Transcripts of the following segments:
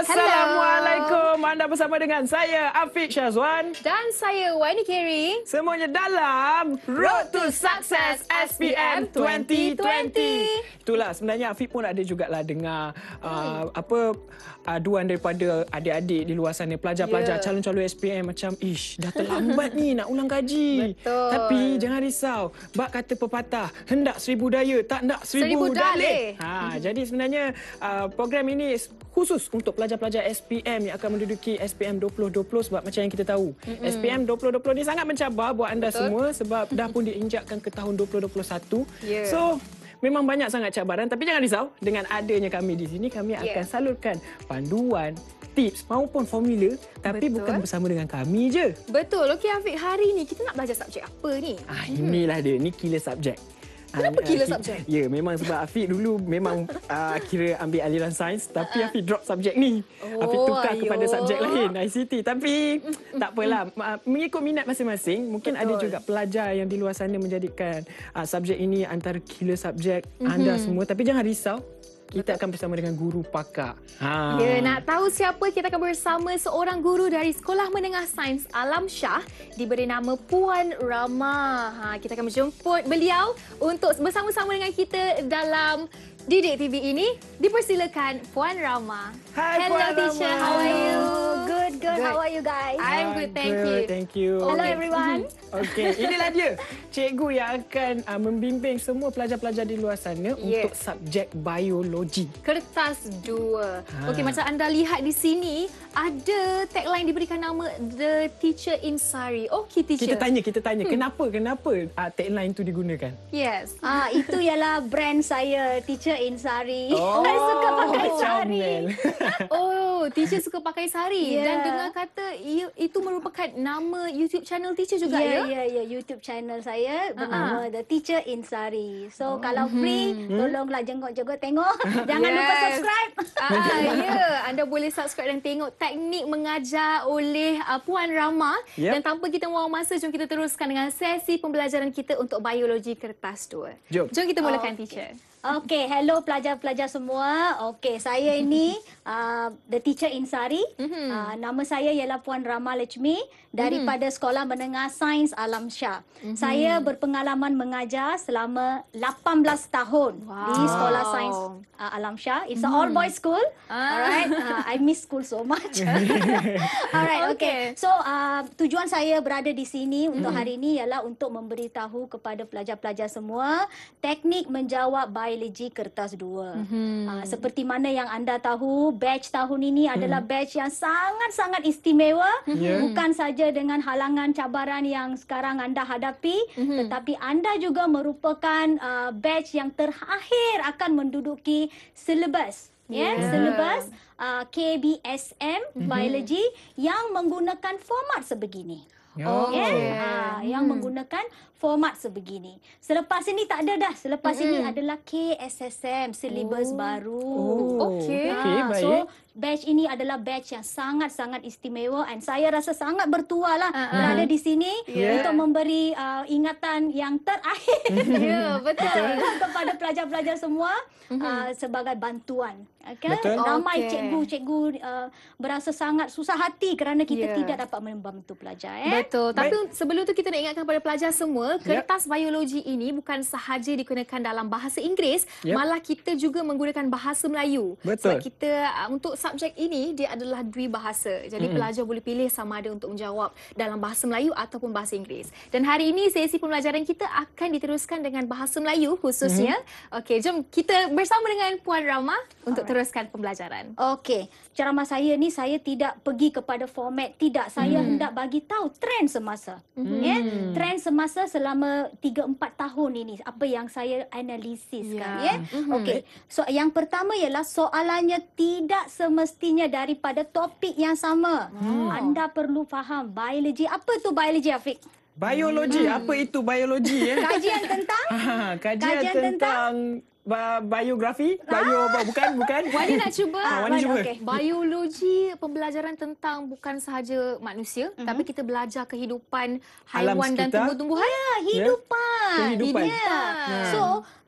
Assalamualaikum. Anda bersama dengan saya, Afiq Syazwan. Dan saya, Wani Kerry. Semuanya dalam Road to Success SPM 2020. Itulah, sebenarnya Afiq pun ada juga lah dengar uh, hmm. uh, apa aduan daripada adik-adik di luar sana, pelajar-pelajar, yeah. calon-calon SPM macam, ish, dah terlambat ni nak ulang kaji. Betul. Tapi jangan risau. Bak kata pepatah, hendak seribu daya, tak nak seribu, seribu dalih. Ha, jadi sebenarnya uh, program ini khusus untuk pelajar-pelajar SPM yang akan menduduki SPM 2020 sebab macam yang kita tahu mm-hmm. SPM 2020 ni sangat mencabar buat anda Betul. semua sebab dah pun diinjakkan ke tahun 2021. Yeah. So memang banyak sangat cabaran tapi jangan risau dengan adanya kami di sini kami yeah. akan salurkan panduan tips maupun formula tapi Betul. bukan bersama dengan kami je. Betul. Okey Afiq, hari ni kita nak belajar subjek apa ni? Ah inilah hmm. dia, ni killer subjek. Kenapa uh, gila subjek? Ya, memang sebab Afiq dulu memang uh, kira ambil aliran sains tapi uh-uh. Afiq drop subjek ni. Oh, Afiq tukar ayo. kepada subjek lain, ICT. Tapi mm, mm, tak apalah, mm. mengikut minat masing-masing, mungkin Betul. ada juga pelajar yang di luar sana menjadikan uh, subjek ini antara killer subjek mm-hmm. anda mhm. semua. Tapi jangan risau, kita akan bersama dengan guru pakar. Ha. Ya, nak tahu siapa kita akan bersama seorang guru dari Sekolah Menengah Sains Alam Shah diberi nama Puan Rama. Ha, kita akan menjemput beliau untuk bersama-sama dengan kita dalam Didik TV ini. Dipersilakan Puan Rama. Hi, Hello, Kuala teacher. How are you? Good, good. good. How are you guys? I'm good. Thank good. you. Thank you. Hello, okay. everyone. Okay, inilah dia. Cikgu yang akan uh, membimbing semua pelajar-pelajar di luar sana yes. untuk subjek biologi. Kertas dua. Ha. Okey, macam anda lihat di sini, ada tagline diberikan nama The Teacher in Sari. Okey, teacher. Kita tanya, kita tanya. Hmm. Kenapa, kenapa uh, tagline itu digunakan? Yes. Ah, Itu ialah brand saya, Teacher in Sari. Oh, saya suka pakai Sari. oh, teacher suka pakai sari yeah. dan dengar kata you, itu merupakan nama YouTube channel teacher juga ya. Ya, yeah, ya, yeah. YouTube channel saya bernama uh-huh. The Teacher in Sari. So oh. kalau free, hmm. hmm? tolonglah jenguk-jenguk tengok. Jangan yes. lupa subscribe. Ah, ah ya, yeah. anda boleh subscribe dan tengok teknik mengajar oleh uh, Puan Rama yep. dan tanpa kita mahu masa, jom kita teruskan dengan sesi pembelajaran kita untuk biologi kertas 2. Jom. jom kita mulakan oh, teacher. Okay, hello pelajar-pelajar semua. Okay, saya ini uh, the teacher in Sari. Mm-hmm. Uh, nama saya ialah Puan Rama Lechmi daripada mm-hmm. Sekolah Menengah Sains Alam Syah. Mm-hmm. Saya berpengalaman mengajar selama 18 tahun wow. di Sekolah Sains uh, Alam Syah. It's mm-hmm. an all-boys school. Ah. Alright, uh, I miss school so much. Alright, okay. So, uh, tujuan saya berada di sini mm-hmm. untuk hari ini ialah untuk memberitahu kepada pelajar-pelajar semua teknik menjawab baik. Biology kertas 2. Mm-hmm. Uh, ah, seperti mana yang anda tahu, batch tahun ini mm. adalah batch yang sangat-sangat istimewa, mhm. yeah. bukan saja dengan halangan cabaran yang sekarang anda hadapi, mm-hmm. tetapi anda juga merupakan uh, batch yang terakhir akan menduduki syllabus Yeah, ya, ya. yeah. Selepas uh, KBSM mm-hmm. Biology yang menggunakan format sebegini. Oh, yeah. Ya, okay. Uh, yang hmm. menggunakan format sebegini. Selepas ini tak ada dah. Selepas mm-hmm. ini adalah KSSM syllabus oh. baru. Oh. Okey. Ah, okay, So batch ini adalah batch yang sangat-sangat istimewa dan saya rasa sangat bertuah lah uh-huh. berada di sini yeah. untuk memberi uh, ingatan yang terakhir. ya, betul. kepada pelajar-pelajar semua mm-hmm. uh, sebagai bantuan. Okay? Betul. Ramai okay. cikgu-cikgu uh, berasa sangat susah hati kerana kita yeah. tidak dapat membantu pelajar. Eh? Betul. Tapi Baik. sebelum tu kita nak ingatkan kepada pelajar semua kertas biologi ini bukan sahaja digunakan dalam bahasa Inggeris, yep. malah kita juga menggunakan bahasa Melayu. Betul. Sebab kita ah, untuk subjek ini dia adalah dua bahasa. Jadi mm. pelajar boleh pilih sama ada untuk menjawab dalam bahasa Melayu ataupun bahasa Inggeris. Dan hari ini sesi pembelajaran kita akan diteruskan dengan bahasa Melayu khususnya. mm Okey, jom kita bersama dengan Puan Rama untuk Alright. teruskan pembelajaran. Okey. Ceramah saya ni saya tidak pergi kepada format, tidak saya mm. hendak bagi tahu trend semasa. Mm. Ya, yeah? trend semasa selama 3-4 tahun ini apa yang saya analisis yeah. kan ya yeah? mm-hmm. okey so yang pertama ialah soalannya tidak semestinya daripada topik yang sama oh. anda perlu faham biologi apa tu biologi Afiq biologi hmm. apa itu biologi ya kajian tentang kajian, kajian tentang, tentang biografi? Bio ah. bukan bukan. Wani nak cuba. Ah, Wani cuba. Okay. Biologi pembelajaran tentang bukan sahaja manusia mm-hmm. tapi kita belajar kehidupan haiwan dan tumbuh-tumbuhan. Ya, hidupan. Ya. Kehidupan. Yeah. Yeah. So,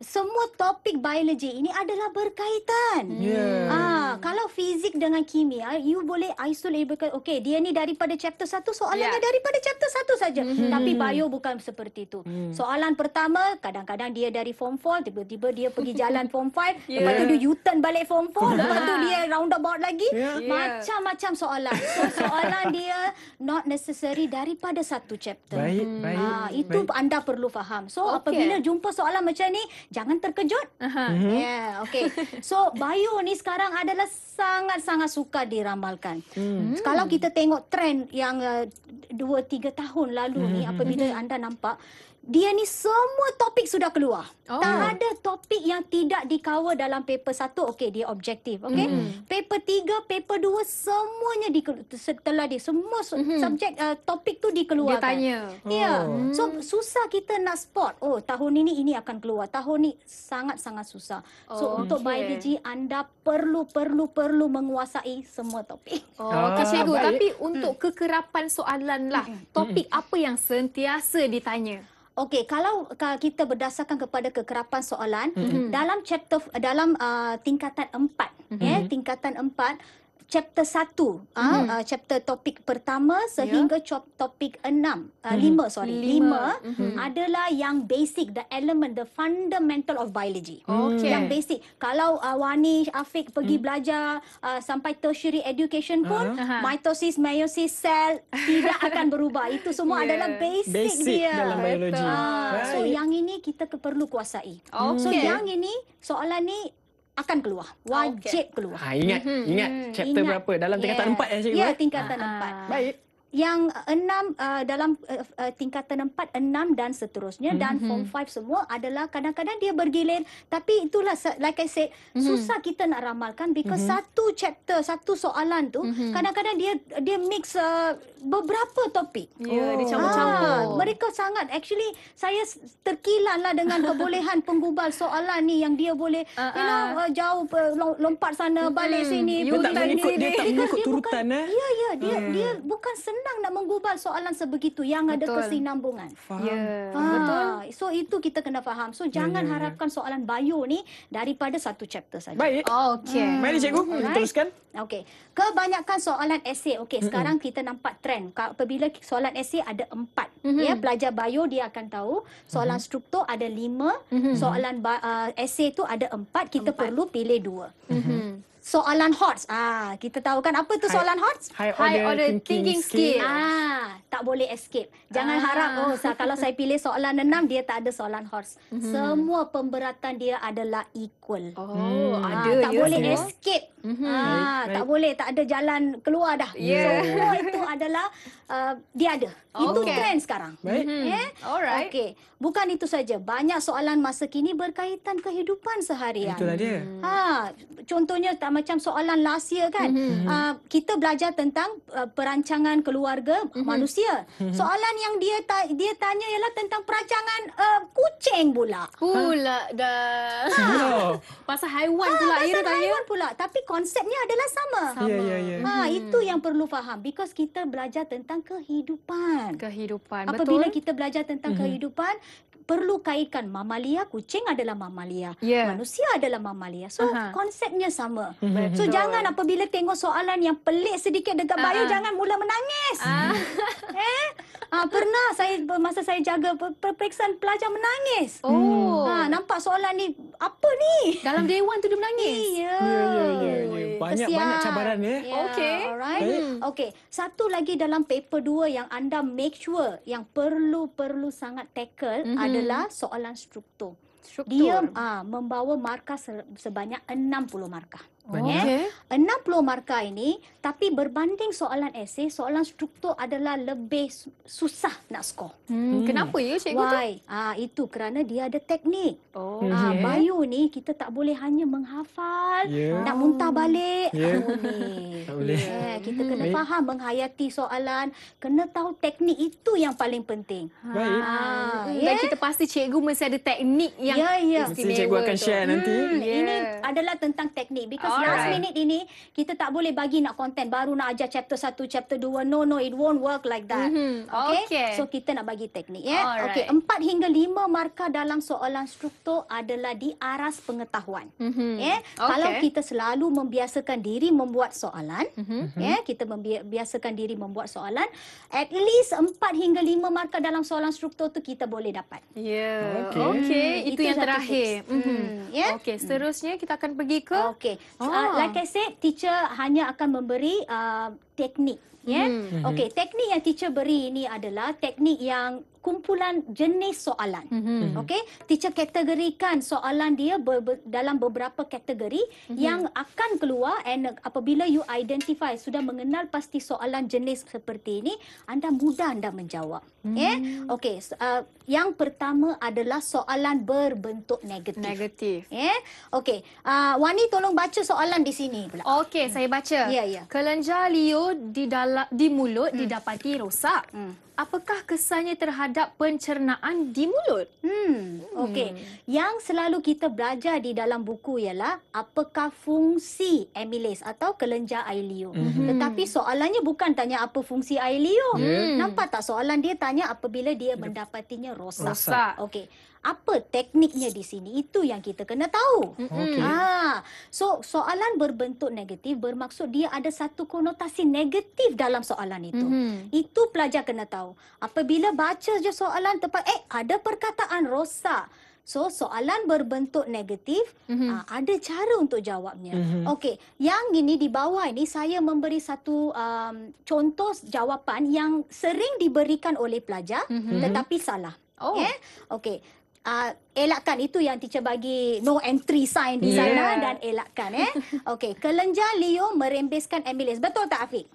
semua topik biologi ini adalah berkaitan. Hmm. Yeah. Ah, kalau fizik dengan kimia, you boleh isolate. Okey, dia ni daripada chapter 1, soalan yeah. daripada chapter 1 saja. Mm-hmm. Tapi bio bukan seperti itu. Mm. Soalan pertama, kadang-kadang dia dari form 4, tiba-tiba dia pergi jalan form 5 yeah. lepas tu dia u-turn balik form 4 yeah. lepas tu dia roundabout lagi yeah. macam-macam soalan so ya. soalan dia not necessary daripada satu chapter baik, hmm. baik, ha, itu baik. anda perlu faham so okay. apabila jumpa soalan macam ni jangan terkejut uh-huh. yeah mhm. okay so bio ni sekarang adalah sangat-sangat suka diramalkan hmm. hmm. kalau kita tengok trend yang 2 uh, 3 tahun lalu hmm. ni hmm, hmm. apabila anda nampak dia ni semua topik sudah keluar. Oh. Tak ada topik yang tidak dikawal dalam paper satu. Okey, dia objektif. Okey. Mm. Paper 3, paper 2 semuanya di setelah dia semua mm-hmm. subjek uh, topik tu dikeluarkan. Dia tanya. Ya. Yeah. Oh. So susah kita nak spot. Oh, tahun ini ini akan keluar. Tahun ni sangat-sangat susah. So oh, untuk okay. biology anda perlu perlu perlu menguasai semua topik. Oh, ah, kasih guru. Tapi hmm. untuk mm. kekerapan soalan lah. hmm Topik hmm apa yang sentiasa ditanya? Okey, kalau kita berdasarkan kepada kekerapan soalan, mm-hmm. dalam chapter dalam uh, tingkatan 4, mm-hmm. ya, tingkatan 4 chapter 1 ah mm-hmm. uh, chapter topik pertama sehingga yeah. topik 6 uh, ah, hmm 5 sorry 5, 5 mm adalah yang basic the element the fundamental of biology mm. okay. yang basic kalau uh, Wani Afiq pergi hmm belajar uh, sampai tertiary education pun uh-huh. mitosis meiosis sel tidak akan berubah itu semua yeah. adalah basic, basic dia dalam biology uh, right. so yang ini kita perlu kuasai okay. so yang ini soalan ni akan keluar. Wajib okay. keluar. Ha, ingat, mhm. ingat chapter ingat. berapa dalam tingkatan yes. empat ya cikgu? Ya, eh? tingkatan ha. empat. Baik yang enam uh, dalam uh, uh, tingkatan empat, enam dan seterusnya mm-hmm. dan form mhm. five semua adalah kadang-kadang dia bergilir tapi itulah like I said mm-hmm. susah kita nak ramalkan because mm-hmm. satu chapter satu soalan tu mm-hmm. kadang-kadang dia dia mix uh, beberapa topik yeah, oh. dia campur-campur ah, mereka sangat actually saya terkilan lah dengan kebolehan penggubal soalan ni yang dia boleh uh-uh. you know ah, ah. uh, jauh uh, lompat sana mm-hmm. balik sini you pergi tak dia tak mengikut turutan dia bukan, eh? ya, ya dia, hmm. dia bukan senang senang nak menggubal soalan sebegitu yang betul. ada kesinambungan. Faham. Yeah. Ya. Ha. Betul. So itu kita kena faham. So ya, jangan yeah, yeah, yeah. harapkan soalan bio ni daripada satu chapter saja. Baik. Oh, okay. Hmm. Mari cikgu Alright. teruskan. Okay. Kebanyakan soalan esei. Okay. Sekarang mm-hmm. kita nampak trend. Apabila soalan esei ada empat. Mm-hmm. Ya. Pelajar bio dia akan tahu. Soalan mm-hmm. struktur ada lima. Mm-hmm. Soalan uh, ah, esei tu ada empat. Kita empat. perlu pilih dua. Mm-hmm soalan HOTS. Ah, kita tahu kan apa tu soalan high, HOTS? High order, order thinking, thinking skills. skills. Ah, tak boleh escape. Jangan ah. harap oh sah, kalau saya pilih soalan enam dia tak ada soalan HOTS. Mm-hmm. Semua pemberatan dia adalah EQ equal. Oh, hmm. ada ha, tak ya. ya. Mhm. Ah, tak boleh semua? escape. Mm-hmm. Ha, right, tak boleh, tak ada jalan keluar dah. Yeah. So, itu adalah uh, dia ada. Okay. Itu trend sekarang. Right. Mhm. Yeah. Hmm. Alright. Okay. Bukan itu saja. Banyak soalan masa kini berkaitan kehidupan seharian. Itulah dia. Ha, contohnya tak macam soalan last kan. Mm-hmm. Uh, kita belajar tentang uh, perancangan keluarga mm-hmm. manusia. Mhm. Soalan yang dia ta- dia tanya ialah tentang perancangan uh, kucing pula. Pula dah. Ha. pasal haiwan ah, pula ha, pasal ya, ya? haiwan tanya. pula tapi konsepnya adalah sama, sama. Yeah, yeah, yeah. ha hmm. itu yang perlu faham because kita belajar tentang kehidupan kehidupan apabila betul apabila kita belajar tentang hmm kehidupan perlu kaitkan mamalia kucing adalah mamalia yeah. manusia adalah mamalia so uh-huh. konsepnya sama Betul. so jangan apabila tengok soalan yang pelik sedikit dekat uh-huh. jangan mula menangis uh-huh. eh uh, pernah saya masa saya jaga peperiksaan pelajar menangis oh ha, nampak soalan ni apa ni dalam dewan tu dia menangis ya yeah. yeah, yeah, yeah, banyak Kesian. banyak cabaran ya yeah. yeah. okey alright hmm. okey satu lagi dalam paper 2 yang anda make sure yang perlu perlu sangat tackle hmm adalah hmm. soalan struktur. struktur. Dia uh, membawa markah sebanyak 60 markah banyak. Okay. 60 markah ini tapi berbanding soalan esei, soalan struktur adalah lebih susah nak skor. Hmm. hmm. Kenapa ya cikgu Why? tu? Ah itu kerana dia ada teknik. Oh. Ah bio ni kita tak boleh hanya menghafal yeah. nak muntah balik. Yeah. Ya. Oh, tak boleh. Yeah, ya, kita kena faham menghayati soalan, kena tahu teknik itu yang paling penting. Baik. Ah, ah ya. Dan yeah. kita pasti cikgu mesti ada teknik yang yeah, yeah. mesti cikgu akan share nanti. Hmm, yeah. Hmm, ini adalah tentang teknik because last right. minute ini kita tak boleh bagi nak content baru nak ajar chapter 1 chapter 2 no no it won't work like that mm-hmm. okay? okay so kita nak bagi teknik ya yeah? Okay, empat hingga lima markah dalam soalan struktur adalah di aras pengetahuan mm-hmm. yeah? okay. kalau kita selalu membiasakan diri membuat soalan mm-hmm. Ya? Mhm. yeah? kita membiasakan diri membuat soalan at least empat hingga lima markah dalam soalan struktur tu kita boleh dapat yeah okay. okay. Hmm, itu, itu yang terakhir mm-hmm. yeah? okey hmm. seterusnya kita akan pergi ke okey Oh. Uh, like I said, teacher hanya akan memberi uh, teknik. Yeah? Mm-hmm. Okay, teknik yang teacher beri ini adalah teknik yang kumpulan jenis soalan. Mm-hmm. Okay, teacher kategorikan soalan dia ber- ber- dalam beberapa kategori mm-hmm. yang akan keluar. And uh, apabila you identify sudah mengenal pasti soalan jenis seperti ini, anda mudah anda menjawab. Mm-hmm. Yeah? Okay, so, uh, yang pertama adalah soalan berbentuk negatif. Negatif. Yeah? Okay, uh, Wani tolong baca soalan di sini. Pula. Okay, mm. saya baca. Yeah, yeah. Kelenjar Leo di dalam di mulut mm. didapati rosak. Mm apakah kesannya terhadap pencernaan di mulut? Hmm, hmm, okey. Yang selalu kita belajar di dalam buku ialah apakah fungsi emilis atau kelenjar air liur. hmm Tetapi soalannya bukan tanya apa fungsi air liur. Mm. Nampak tak soalan dia tanya apabila dia mendapatinya rosak. rosak. Okey apa tekniknya di sini itu yang kita kena tahu. Ah, okay. Ha. So soalan berbentuk negatif bermaksud dia ada satu konotasi negatif dalam soalan itu. Mm-hmm. Itu pelajar kena tahu. Apabila baca je soalan tepat eh ada perkataan rosak. So soalan berbentuk negatif mm-hmm. uh, ada cara untuk jawabnya. Mm-hmm. Okey, yang ini di bawah ini saya memberi satu um, contoh jawapan yang sering diberikan oleh pelajar mm-hmm. tetapi salah. Oh. Eh, okey. Okay uh, elakkan itu yang teacher bagi no entry sign di sana yeah. dan elakkan eh. Okey, kelenjar Leo merembeskan amylase. Betul tak Afiq?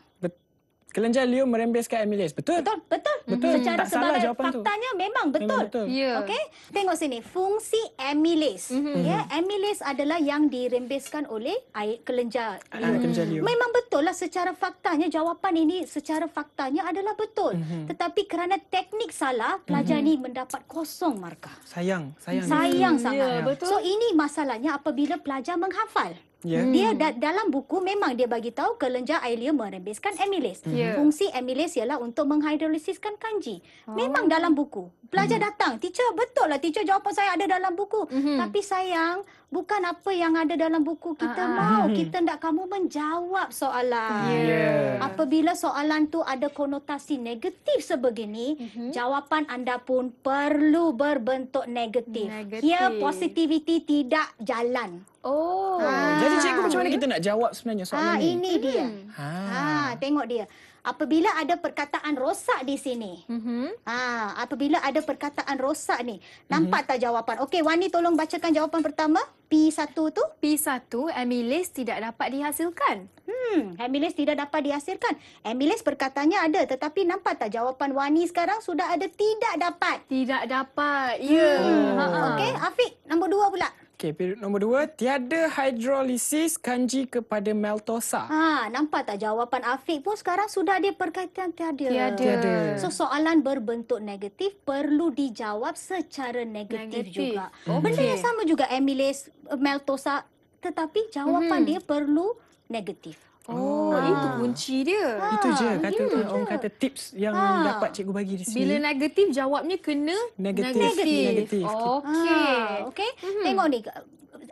Kelenjar merembes ke amylase. Betul? Betul. Betul. betul. Mm-hmm. Secara sebenar faktanya tu. memang betul. Memang betul. Yeah. Okay? Tengok sini. Fungsi amylase. Mm-hmm. Yeah? Mhm. Amylase adalah yang dirembeskan oleh air kelenjar ah, liur. Mm-hmm. kelenjar liur. Memang betul lah secara faktanya jawapan ini secara faktanya adalah betul. Mm-hmm. Tetapi kerana teknik salah, pelajar mm-hmm. ini mendapat kosong markah. Sayang. Sayang. Sayang mm sangat. Yeah, So ini masalahnya apabila pelajar menghafal. Yeah. Dia hmm. da- dalam buku memang dia bagi tahu kelenjar ilia merembeskan amylase. Hmm. Yeah. Fungsi amylase ialah untuk menghidrolisiskan kanji. Oh. Memang dalam buku. Pelajar mm-hmm. datang, "Teacher, betul lah teacher jawapan saya ada dalam buku." Mm-hmm. Tapi sayang, bukan apa yang ada dalam buku kita uh-uh. mau. Hmm. Kita nak kamu menjawab soalan. Yeah. Ya. Apabila soalan tu ada konotasi negatif sebegini, mm-hmm. jawapan anda pun perlu berbentuk negatif. negatif. positivity tidak jalan. Oh. Ha. Jadi cikgu macam mana kita nak jawab sebenarnya soalan ha, ah, ini? Ini dia. Ha. ha, tengok dia. Apabila ada perkataan rosak di sini. Mhm. Ha, apabila ada perkataan rosak ni, mm-hmm. nampak mm-hmm. tak jawapan? Okey, Wani tolong bacakan jawapan pertama. P1 tu? P1 amylase tidak dapat dihasilkan. Hmm, amylase tidak dapat dihasilkan. Amylase perkataannya ada tetapi nampak tak jawapan Wani sekarang sudah ada tidak dapat. Tidak dapat. Ya. Yeah. Hmm. Okey, Afiq, nombor dua pula. Okay, period nombor dua. Tiada hidrolisis kanji kepada maltosa. Ha, nampak tak jawapan Afiq pun sekarang sudah dia perkataan tiada. Tiada. tiada. So, soalan berbentuk negatif perlu dijawab secara negatif, negatif. juga. Okay. Benda yang sama juga, amylase, maltosa. Tetapi jawapan hmm. dia perlu negatif. Oh, ah. itu kunci dia. Ah, itu je ah, kata yeah, orang je. kata tips yang ah. dapat cikgu bagi di sini. Bila negatif jawabnya kena negatif. negatif. Okey. Ah, okey. Mm-hmm. Tengok ni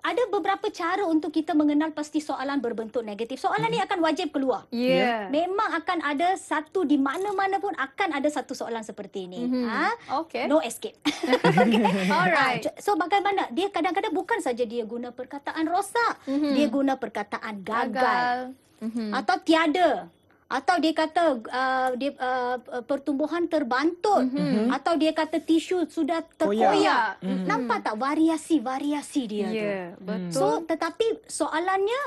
ada beberapa cara untuk kita mengenal pasti soalan berbentuk negatif. Soalan hmm ni mhm. akan wajib keluar. Ya. Yeah. Memang akan ada satu di mana-mana pun akan ada satu soalan seperti ini. Mm-hmm. Ha? Ah, okay. No escape. okay. Alright. So bagaimana? Dia kadang-kadang bukan saja dia guna perkataan rosak. Mm-hmm. Dia guna perkataan gagal. gagal mm-hmm. atau tiada atau dia kata uh, dia uh, pertumbuhan terbantut mm-hmm. mm-hmm. atau dia kata tisu sudah terkoyak oh, mm-hmm. yeah. mm-hmm. nampak tak variasi variasi dia yeah, tu mm. betul. so tetapi soalannya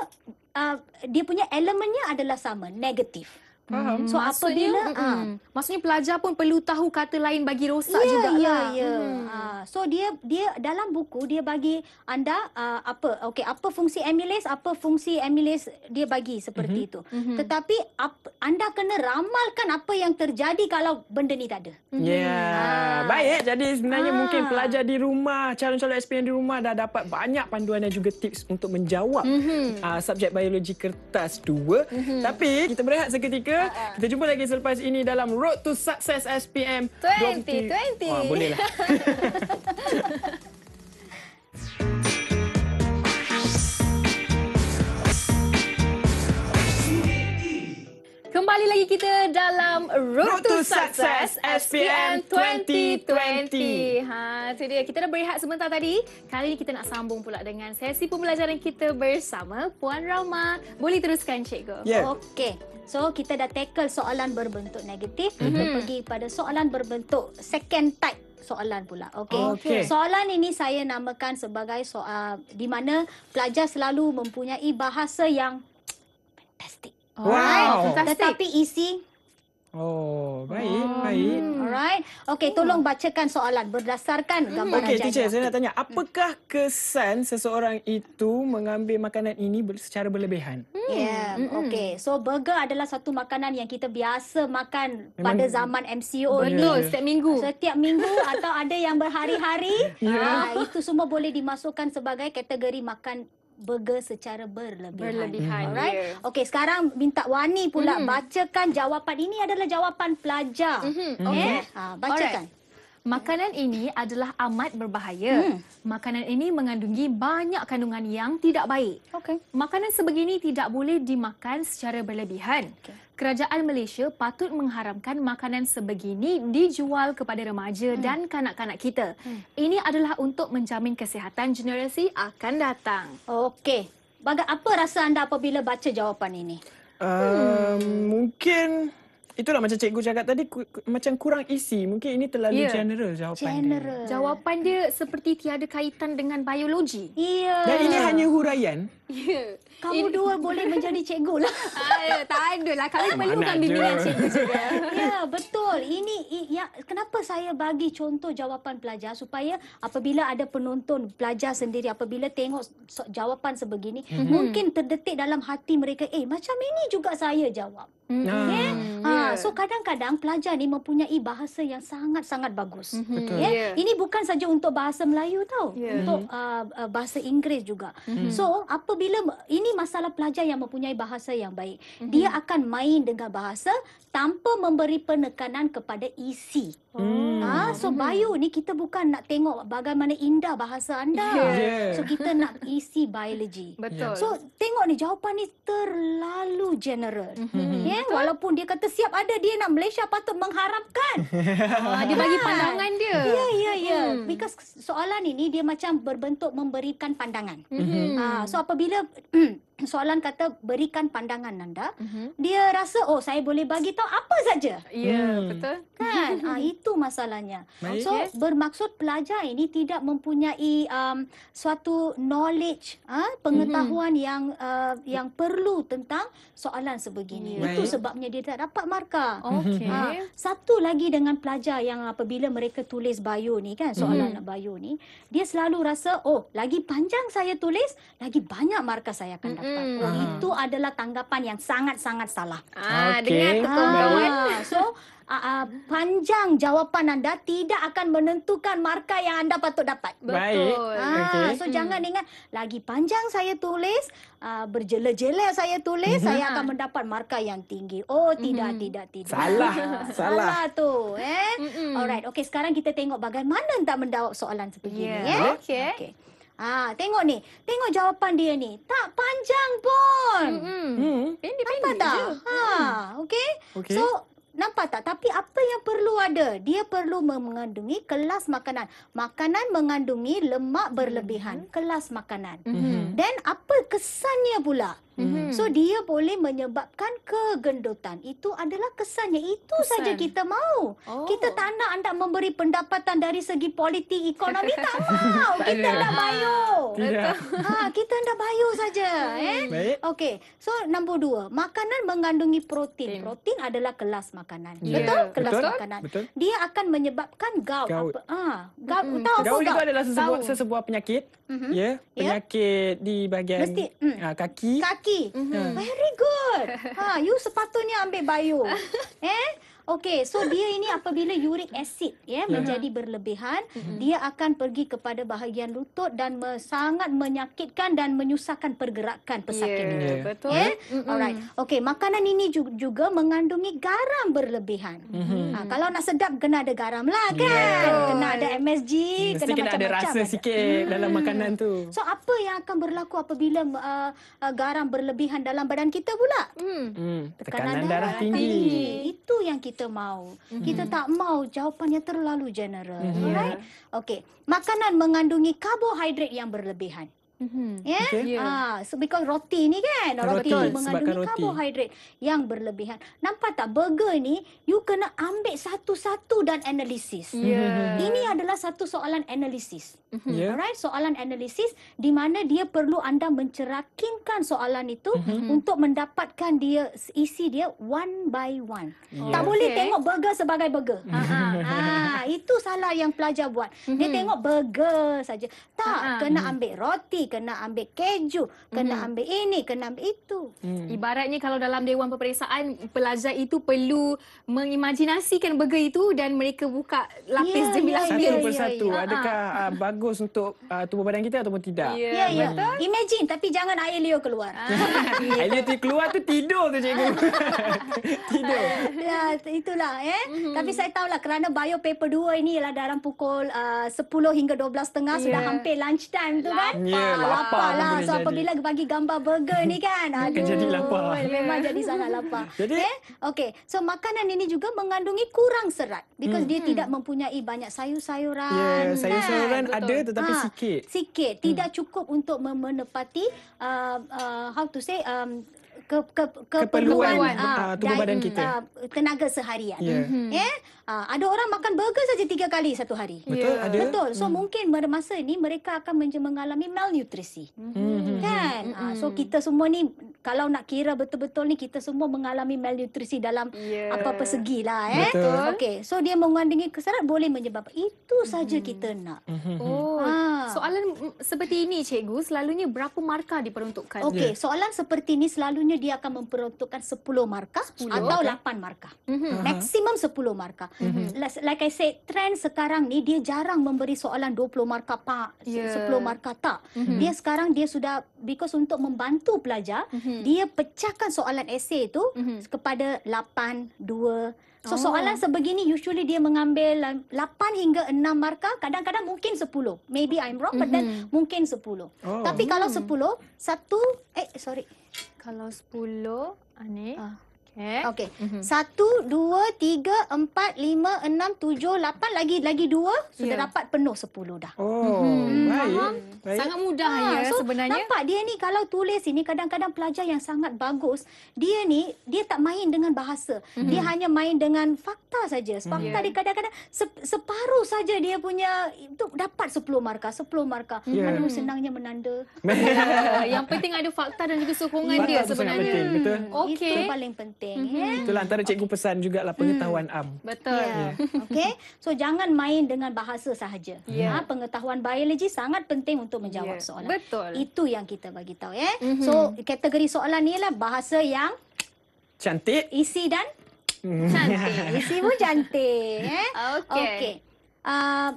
uh, dia punya elemennya adalah sama negatif Faham. So apa dia? mm, uh, maksudnya pelajar pun perlu tahu kata lain bagi rosak yeah, juga. Ya, yeah, Yeah. Ya. Hmm. Uh, ah, so dia dia dalam buku dia bagi anda uh, apa Okay, apa fungsi amylase, apa fungsi amylase dia bagi seperti mm-hmm. itu. Mm-hmm. Tetapi ap, anda kena ramalkan apa yang terjadi kalau benda ni tak ada. Mm-hmm. Yeah. Ya, uh. Baik eh. jadi sebenarnya uh. mungkin pelajar di rumah, calon-calon SPM di rumah dah dapat banyak panduan dan juga tips untuk menjawab mm-hmm. uh, subjek biologi kertas 2. Mm-hmm. Tapi kita berehat seketika Ah, ah. Kita jumpa lagi selepas ini dalam Road to Success SPM 2020. 20. Ha, boleh lah. Kembali lagi kita dalam Road, Road to Success, SPM 2020. 2020. Ha, itu dia. Kita dah berehat sebentar tadi. Kali ini kita nak sambung pula dengan sesi pembelajaran kita bersama Puan Rama. Boleh teruskan, Cikgu. Yeah. Okey. So, kita dah tackle soalan berbentuk negatif. mm-hmm. Kita pergi pada soalan berbentuk second type soalan pula. Okey. Okay. Soalan ini saya namakan sebagai soal di mana pelajar selalu mempunyai bahasa yang fantastic. Wow. Tetapi isi. Oh, baik, oh. baik. Alright. Okey, tolong bacakan soalan berdasarkan hmm. gambaran mm. okay, jadual. Okey, teacher, saya nak tanya. Apakah kesan seseorang itu mengambil makanan ini secara berlebihan? Mm. Yeah, mm-hmm. okey. So, burger adalah satu makanan yang kita biasa makan Memang pada zaman MCO ini. Betul, setiap minggu. Setiap minggu atau ada yang berhari-hari. yeah. Ya. uh, itu semua boleh dimasukkan sebagai kategori makan burger secara berlebihan. Berlebihan. Alright. Yes. Okay, sekarang minta Wani pula mm. bacakan jawapan ini adalah jawapan pelajar. Mm-hmm. Okay. Eh? Ha, bacakan. Alright. Makanan ini adalah amat berbahaya. Hmm. Makanan ini mengandungi banyak kandungan yang tidak baik. Okay. Makanan sebegini tidak boleh dimakan secara berlebihan. Okay. Kerajaan Malaysia patut mengharamkan makanan sebegini dijual kepada remaja hmm. dan kanak-kanak kita. Hmm. Ini adalah untuk menjamin kesihatan generasi akan datang. Okey. Bagaimana apa rasa anda apabila baca jawapan ini? Um, hmm. Mungkin Itulah macam cikgu cakap tadi ku, ku, macam kurang isi. Mungkin ini terlalu yeah. general jawapan general. dia. Jawapan dia seperti tiada kaitan dengan biologi. Yeah. Dan ini hanya huraian. Yeah. Kamu ini... dua boleh menjadi cikgu lah. Ayuh, ah, ya, tak ada lah. Kami perlukan bimbingan cikgu juga. Ya, yeah, betul. Ini ya, kenapa saya bagi contoh jawapan pelajar supaya apabila ada penonton pelajar sendiri apabila tengok jawapan sebegini mm-hmm. mungkin terdetik dalam hati mereka eh macam ini juga saya jawab mm Yeah? mm Ha, so kadang-kadang pelajar ni mempunyai bahasa yang sangat-sangat bagus. Mm-hmm. Yeah? Yeah. Ini bukan saja untuk bahasa Melayu tau, yeah. untuk mm uh, bahasa Inggeris juga. Mm-hmm. So apabila ini masalah pelajar yang mempunyai bahasa yang baik, mm-hmm. dia akan main dengan bahasa tanpa memberi penekanan kepada isi. Hmm. ha, so bio ni kita bukan nak tengok bagaimana indah bahasa anda. Yeah. So kita nak isi biology. Betul. So tengok ni jawapan ni terlalu general. Mm-hmm. Yeah, ya, walaupun dia kata siap ada dia nak Malaysia patut mengharapkan. Ah, dia bagi pandangan dia. Ya, yeah, ya, yeah, ya. Yeah. Mm. Because soalan ini dia macam berbentuk memberikan pandangan. Mm-hmm. Ah, so apabila soalan kata berikan pandangan anda mm-hmm. dia rasa oh saya boleh bagi tahu apa saja ya yeah, hmm. betul kan ha, itu masalahnya Baik, so yes. bermaksud pelajar ini tidak mempunyai um, suatu knowledge ha, pengetahuan mm-hmm. yang uh, yang perlu tentang soalan sebegini Baik. itu sebabnya dia tak dapat markah okay. ha, ah, satu lagi dengan pelajar yang apabila mereka tulis bio ni kan soalan mm-hmm. bio ni dia selalu rasa oh lagi panjang saya tulis lagi banyak markah saya akan mm-hmm takut. Hmm. Ah. Itu adalah tanggapan yang sangat-sangat salah. Ah, okay. dengar tu kawan Ah, so, ah, ah, panjang jawapan anda tidak akan menentukan markah yang anda patut dapat. Baik. Ah, okay. So, hmm. jangan ingat, lagi panjang saya tulis, ah, berjele-jele saya tulis, hmm. saya mhm. akan mendapat markah yang tinggi. Oh, tidak, hmm. tidak, tidak. Salah. salah. Salah tu. Eh? Hmm. Alright, okay, sekarang kita tengok bagaimana anda menjawab soalan seperti yeah. ini. Ya, eh? Okay. okay. Ah, tengok ni. Tengok jawapan dia ni. Tak panjang pun. Hmm. Pendek-pendek hmm. je. Mm. Ha, okey. Okay. So, nampak tak? Tapi apa yang perlu ada? Dia perlu mengandungi kelas makanan. Makanan mengandungi lemak berlebihan, hmm. kelas makanan. Hmm. Then apa kesannya pula? Mm-hmm. So dia boleh menyebabkan kegendutan. Itu adalah kesannya. Itu Kesan. saja kita mahu. Oh. Kita tak nak anda memberi pendapatan dari segi politik ekonomi tak mahu. Kita nak bayu. Ya. Ha, kita nak bayu saja, hmm. eh. Okey. So nombor dua makanan mengandungi protein. Protein adalah kelas makanan. Yeah. Ya, betul? Kelas Betul? makanan. Betul? Dia akan menyebabkan gout. gout. Ha, gout mm-hmm. tahu gout. Gout itu adalah sesebuah, sesebuah penyakit. Mm-hmm. Ya, yeah. penyakit yeah. di bahagian mm. Ah, kaki. Kaki Mhm. Very good. Ha, you sepatutnya ambil bio. Eh? Okey, so dia ini apabila uric acid ya yeah, menjadi berlebihan, mm-hmm. dia akan pergi kepada bahagian lutut dan me- sangat menyakitkan dan menyusahkan pergerakan pesakit yeah, ini. Yeah. Betul. Yeah? Alright. okey. makanan ini juga mengandungi garam berlebihan. Mm-hmm. Ha, kalau nak sedap, kena ada garam lah ya. kan? Yeah. Kena ada MSG, Mesti kena, kena ada rasa ada. sikit hmm dalam makanan tu. So, apa yang akan berlaku apabila uh, uh, garam berlebihan dalam badan kita pula? Mm. Hmm, tekanan, Tekanan darah, darah tinggi. tinggi. Itu yang kita kita mau. Mm-hmm. Kita tak mau jawapan yang terlalu general. Mm-hmm. Alright? Okay. Makanan mengandungi karbohidrat yang berlebihan. Mm-hmm. Yeah? Okay. Yeah. Ya. Uh, so because roti ni kan, roti, roti mengandungi roti. karbohidrat yang berlebihan. Nampak tak burger ni, you kena ambil satu-satu dan analisis. Yeah. Mm-hmm. Ini adalah satu soalan analisis. Mm-hmm. Yeah. Alright, soalan analisis di mana dia perlu anda mencerakinkan soalan itu mm-hmm. mm-hmm. untuk mendapatkan dia isi dia one by one. Yeah. Tak okay. boleh tengok burger sebagai burger. Ha ah, itu salah yang pelajar buat. Mm-hmm. Dia tengok burger saja. Tak, uh-huh. kena ambil roti kena ambil keju, kena mm-hmm. ambil ini, kena ambil itu. Hmm. Ibaratnya kalau dalam dewan peperiksaan, pelajar itu perlu mengimajinasikan burger itu dan mereka buka lapis yeah, jemilah yeah, ya, satu ya, persatu. Yeah, yeah. Adakah uh, bagus untuk uh, tubuh badan kita ataupun tidak? Ya, yeah. yeah, ya. yeah. hmm. imagine tapi jangan air liur keluar. air liur keluar tu tidur tu cikgu. tidur. Ya, itulah eh. Mm-hmm. Tapi saya tahulah kerana bio paper 2 ini ialah dalam pukul uh, 10 hingga 12 tengah yeah. sudah hampir lunch time tu kan. Yeah lapar lah. So apabila bagi gambar burger ni kan. Aduh. jadi lapar. Memang jadi sangat lapar. jadi? Okay? Eh? okay. So makanan ini juga mengandungi kurang serat. Because hmm. dia tidak hmm. mempunyai banyak sayur-sayuran. Yeah, kan? sayur-sayuran kan? ada tetapi ha, sikit. Sikit. Tidak hmm. cukup untuk menepati uh, uh, how to say um, ke, ke, keperluan, keperluan uh, ah, ah, tubuh dan, badan kita. Uh, tenaga seharian. Yeah. Ya. Mhm. Eh, yeah? Uh, ada orang makan burger saja tiga kali satu hari. Betul, yeah. ada. Betul. So, hmm. mungkin pada masa ini mereka akan mengalami malnutrisi. Hmm. Kan? Hmm. Uh, so, mhm. kita semua ni kalau nak kira betul-betul ni kita semua mengalami malnutrisi dalam yeah. apa-apa segi lah. Eh? Betul. Okay. So, dia mengandungi keserat boleh menyebabkan. Itu saja hmm. kita nak. Mhm. Oh. Uh. Soalan seperti ini, cikgu, selalunya berapa markah diperuntukkan? Okay. Yeah. Soalan seperti ini selalunya dia akan memperuntukkan 10 markah 10, atau okay. 8 markah. Mm-hmm. Maksimum 10 markah. Mm-hmm. Like I said, trend sekarang ni dia jarang memberi soalan 20 markah pak, yeah. Ya. 10 markah tak. Mm-hmm. Dia sekarang dia sudah because untuk membantu pelajar, mm-hmm. dia pecahkan soalan esei itu mm-hmm. kepada 8 2 So oh. soalan sebegini usually dia mengambil 8 hingga 6 markah, kadang-kadang mungkin 10. Maybe I'm wrong mm-hmm. but then mhm. mungkin 10. Oh. Tapi kalau 10, satu eh sorry, kalau sepuluh, ni ah. Eh? Okey. Mm-hmm. Satu, dua, tiga, empat, lima, enam, tujuh, lapan. Lagi lagi dua. Sudah ya. dapat penuh sepuluh dah. Oh, mm-hmm. baik. Faham? baik. Sangat mudah ha, ya so, sebenarnya. Nampak dia ni kalau tulis ini kadang-kadang pelajar yang sangat bagus. Dia ni, dia tak main dengan bahasa. Mm-hmm. Dia hanya main dengan fakta saja. Fakta ya. yeah. dia kadang-kadang separuh saja dia punya. Itu dapat sepuluh markah. Sepuluh markah. Yeah. Mana mm-hmm. senangnya menanda. Ya, yang penting ada fakta dan juga sokongan dia sebenarnya. Okay. Itu paling penting penting. Mm-hmm. Itulah antara cikgu okay. pesan lah pengetahuan mm. am. Betul. Yeah. Ya. Okay. So jangan main dengan bahasa sahaja. Yeah. Ha, pengetahuan biologi sangat penting untuk menjawab yeah. soalan. Betul. Itu yang kita bagi tahu. Eh. Ya. Mm-hmm. So kategori soalan ni lah bahasa yang cantik. Isi dan hmm. cantik. Isi pun cantik. Eh. Ya. Okay. Okay. Uh, ah,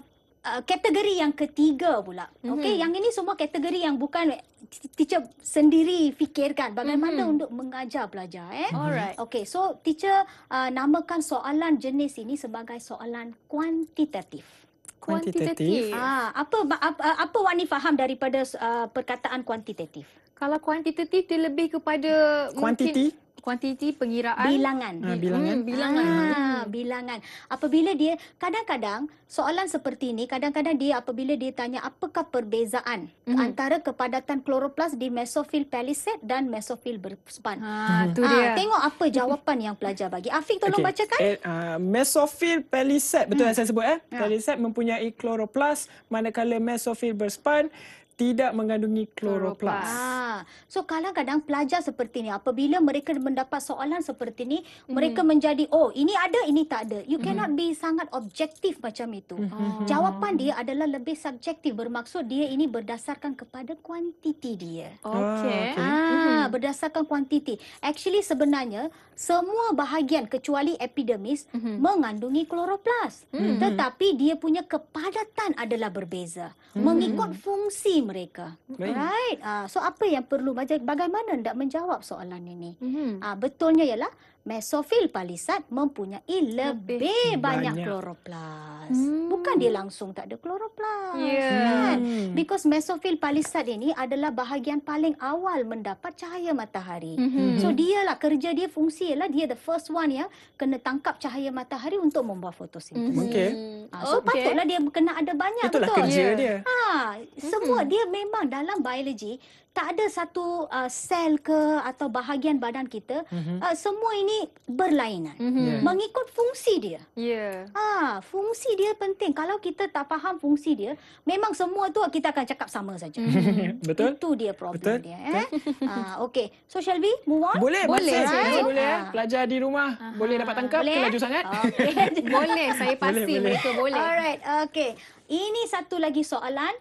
Uh, ah, kategori yang ketiga pula. Mm-hmm. Okey, mhm. yang ini semua kategori yang bukan teacher sendiri fikirkan bagaimana mm-hmm. untuk mengajar pelajar eh mm-hmm. alright okey so teacher uh, namakan soalan jenis ini sebagai soalan kuantitatif kuantitatif ah apa uh, apa, apa wani faham daripada uh, perkataan kuantitatif kalau kuantitatif dia lebih kepada kuantiti kuantiti pengiraan bilangan ha, bilangan hmm, bilangan ha, bilangan apabila dia kadang-kadang soalan seperti ini kadang-kadang dia apabila dia tanya apakah perbezaan hmm. antara kepadatan kloroplas di mesofil palisade dan mesofil bersepan ha, ha mhm. tu ha, dia tengok apa jawapan yang pelajar bagi Afiq tolong okay. bacakan eh, uh, mesofil palisade betul hmm. yang saya sebut eh ha. palisade mempunyai kloroplas manakala mesofil bersepan tidak mengandungi kloroplas. Ah. So kadang-kadang pelajar seperti ni apabila mereka mendapat soalan seperti ini, mm mereka menjadi oh ini ada ini tak ada. You hmm. cannot mm be sangat objektif macam itu. Mm-hmm. Jawapan dia adalah lebih subjektif bermaksud dia ini berdasarkan kepada kuantiti dia. Oh, ah, okey. Ah, okay. Hmm. ah berdasarkan kuantiti. Actually sebenarnya semua bahagian kecuali epidemis mm-hmm. mengandungi kloroplas. Mm-hmm. Tetapi dia punya kepadatan adalah berbeza mm-hmm. mengikut fungsi mereka mereka. Right? right? Uh, ah, so apa yang perlu bagaimana nak menjawab soalan ini? Mm-hmm. Uh, betulnya ialah mesofil palisat mempunyai lebih, lebih banyak, banyak kloroplas. Hmm. Bukan dia langsung tak ada kloroplas. Yeah. Kan? Hmm. Because mesofil palisat ini adalah bahagian paling awal mendapat cahaya matahari. Hmm. So lah kerja dia fungsi ialah dia the first one yang kena tangkap cahaya matahari untuk membuat fotosintesis. Okay. Hmm. Ah, ha, so okay. patutlah dia kena ada banyak Itulah betul. Itulah kerja yeah. dia. Ha, semua hmm. dia memang dalam biologi tak ada satu uh, sel ke atau bahagian badan kita mm-hmm. uh, semua ini berlainan mm-hmm. yeah. mengikut fungsi dia. Yeah. Ha, fungsi dia penting. Kalau kita tak faham fungsi dia, memang semua tu kita akan cakap sama saja. Mm-hmm. Betul? Itu dia problem Betul? dia, eh. Ah, ha, okey. So shall we move on? Boleh, boleh. right? saya boleh. Uh. Pelajar di rumah uh boleh dapat tangkap boleh? ke laju sangat? Eh? Okay. boleh, saya pasti boleh, boleh. mereka boleh. Alright, okey. Ini satu lagi soalan